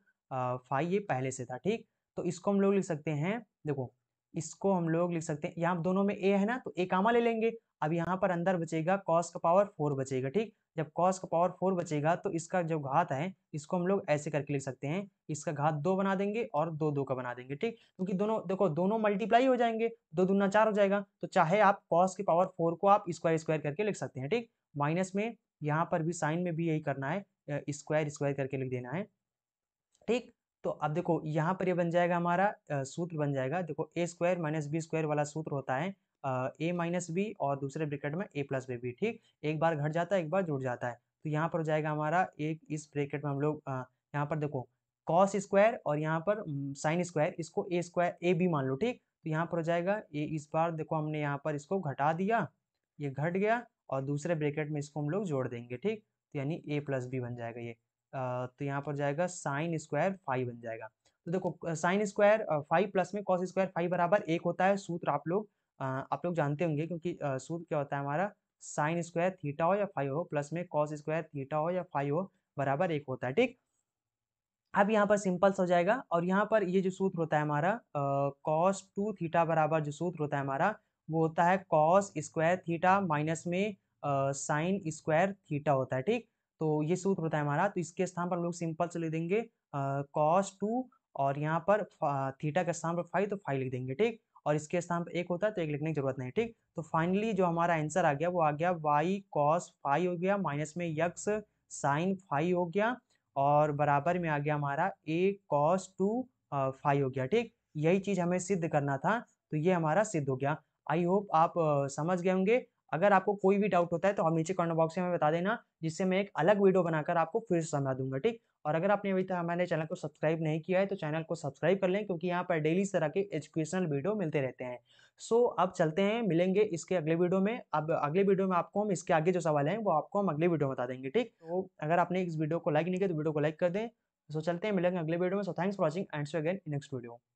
फाइव ये पहले से था ठीक तो इसको हम लोग लिख सकते हैं देखो इसको हम लोग लिख सकते हैं यहाँ दोनों में ए है ना तो ए कामा ले लेंगे अब यहाँ पर अंदर बचेगा कॉस का पावर फोर बचेगा ठीक जब कॉस का पावर फोर बचेगा तो इसका जो घात है इसको हम लोग ऐसे करके लिख सकते हैं इसका घात दो बना देंगे और दो दो का बना देंगे ठीक क्योंकि दोनों देखो दोनों मल्टीप्लाई हो जाएंगे दो दूना चार हो जाएगा तो चाहे आप कॉस के पावर फोर को आप स्क्वायर स्क्वायर करके लिख सकते हैं ठीक माइनस में यहाँ पर भी साइन में भी यही करना है स्क्वायर स्क्वायर करके लिख देना है ठीक तो अब देखो यहाँ पर ये यह बन जाएगा हमारा सूत्र बन जाएगा देखो a square minus b square वाला सूत्र होता है ए माइनस बी और दूसरे ब्रेकेट में ए प्लस बी ठीक एक बार घट जाता है एक बार जुड़ जाता है तो यहाँ पर हो जाएगा हमारा एक इस ब्रेकेट में हम लोग यहाँ पर देखो कॉस स्क्वायर और यहाँ पर साइन स्क्वायर इसको ए स्क्वायर ए बी मान लो ठीक तो यहाँ पर हो जाएगा ए इस बार देखो हमने यहाँ पर इसको घटा दिया ये घट गया और दूसरे ब्रेकेट में इसको हम लोग जोड़ देंगे ठीक तो यानी ए प्लस बी बन जाएगा ये तो यहाँ पर जाएगा साइन स्क्वायर फाइव बन जाएगा तो देखो साइन स्क्वायर फाइव प्लस में कॉस स्क्वायर फाइव बराबर एक होता है सूत्र आप लोग आप लोग जानते होंगे क्योंकि सूद क्या होता है हमारा साइन स्क्वायर थीटा हो या फाइव हो प्लस में कॉस स्क्वायर थीटा हो या फाइव हो बराबर एक होता है ठीक अब यहाँ पर सा हो जाएगा और यहाँ पर ये जो सूत्र होता है हमारा कॉस टू थीटा बराबर जो सूत्र होता है हमारा वो होता है कॉस स्क्वायर थीटा माइनस में साइन स्क्वायर थीटा होता है ठीक तो ये सूत्र होता है हमारा तो इसके स्थान पर हम लोग सिंपल से लिख देंगे कॉस टू और यहाँ पर थीटा के स्थान पर फाइव तो फाइव लिख देंगे ठीक और इसके स्थान पर एक होता है तो एक लिखने की जरूरत नहीं ठीक तो फाइनली जो हमारा आंसर आ गया वो आ गया वाई कॉस फाइव हो गया माइनस में यक्स साइन फाइव हो गया और बराबर में आ गया हमारा ए कॉस टू फाइव हो गया ठीक यही चीज हमें सिद्ध करना था तो ये हमारा सिद्ध हो गया आई होप आप समझ गए होंगे अगर आपको कोई भी डाउट होता है तो हम नीचे कमेंट बॉक्स में बता देना जिससे मैं एक अलग वीडियो बनाकर आपको फिर समझा दूंगा ठीक और अगर आपने अभी तक हमारे चैनल को सब्सक्राइब नहीं किया है तो चैनल को सब्सक्राइब कर लें क्योंकि यहाँ पर डेली इस तरह के एजुकेशनल वीडियो मिलते रहते हैं सो अब चलते हैं मिलेंगे इसके अगले वीडियो में अब अगले वीडियो में आपको हम इसके आगे जो सवाल हैं वो आपको हम अगले वीडियो में बता देंगे ठीक तो अगर आपने इस वीडियो को लाइक नहीं किया तो वीडियो को लाइक कर दें सो चलते हैं मिलेंगे अगले वीडियो में so thanks for watching and so again next video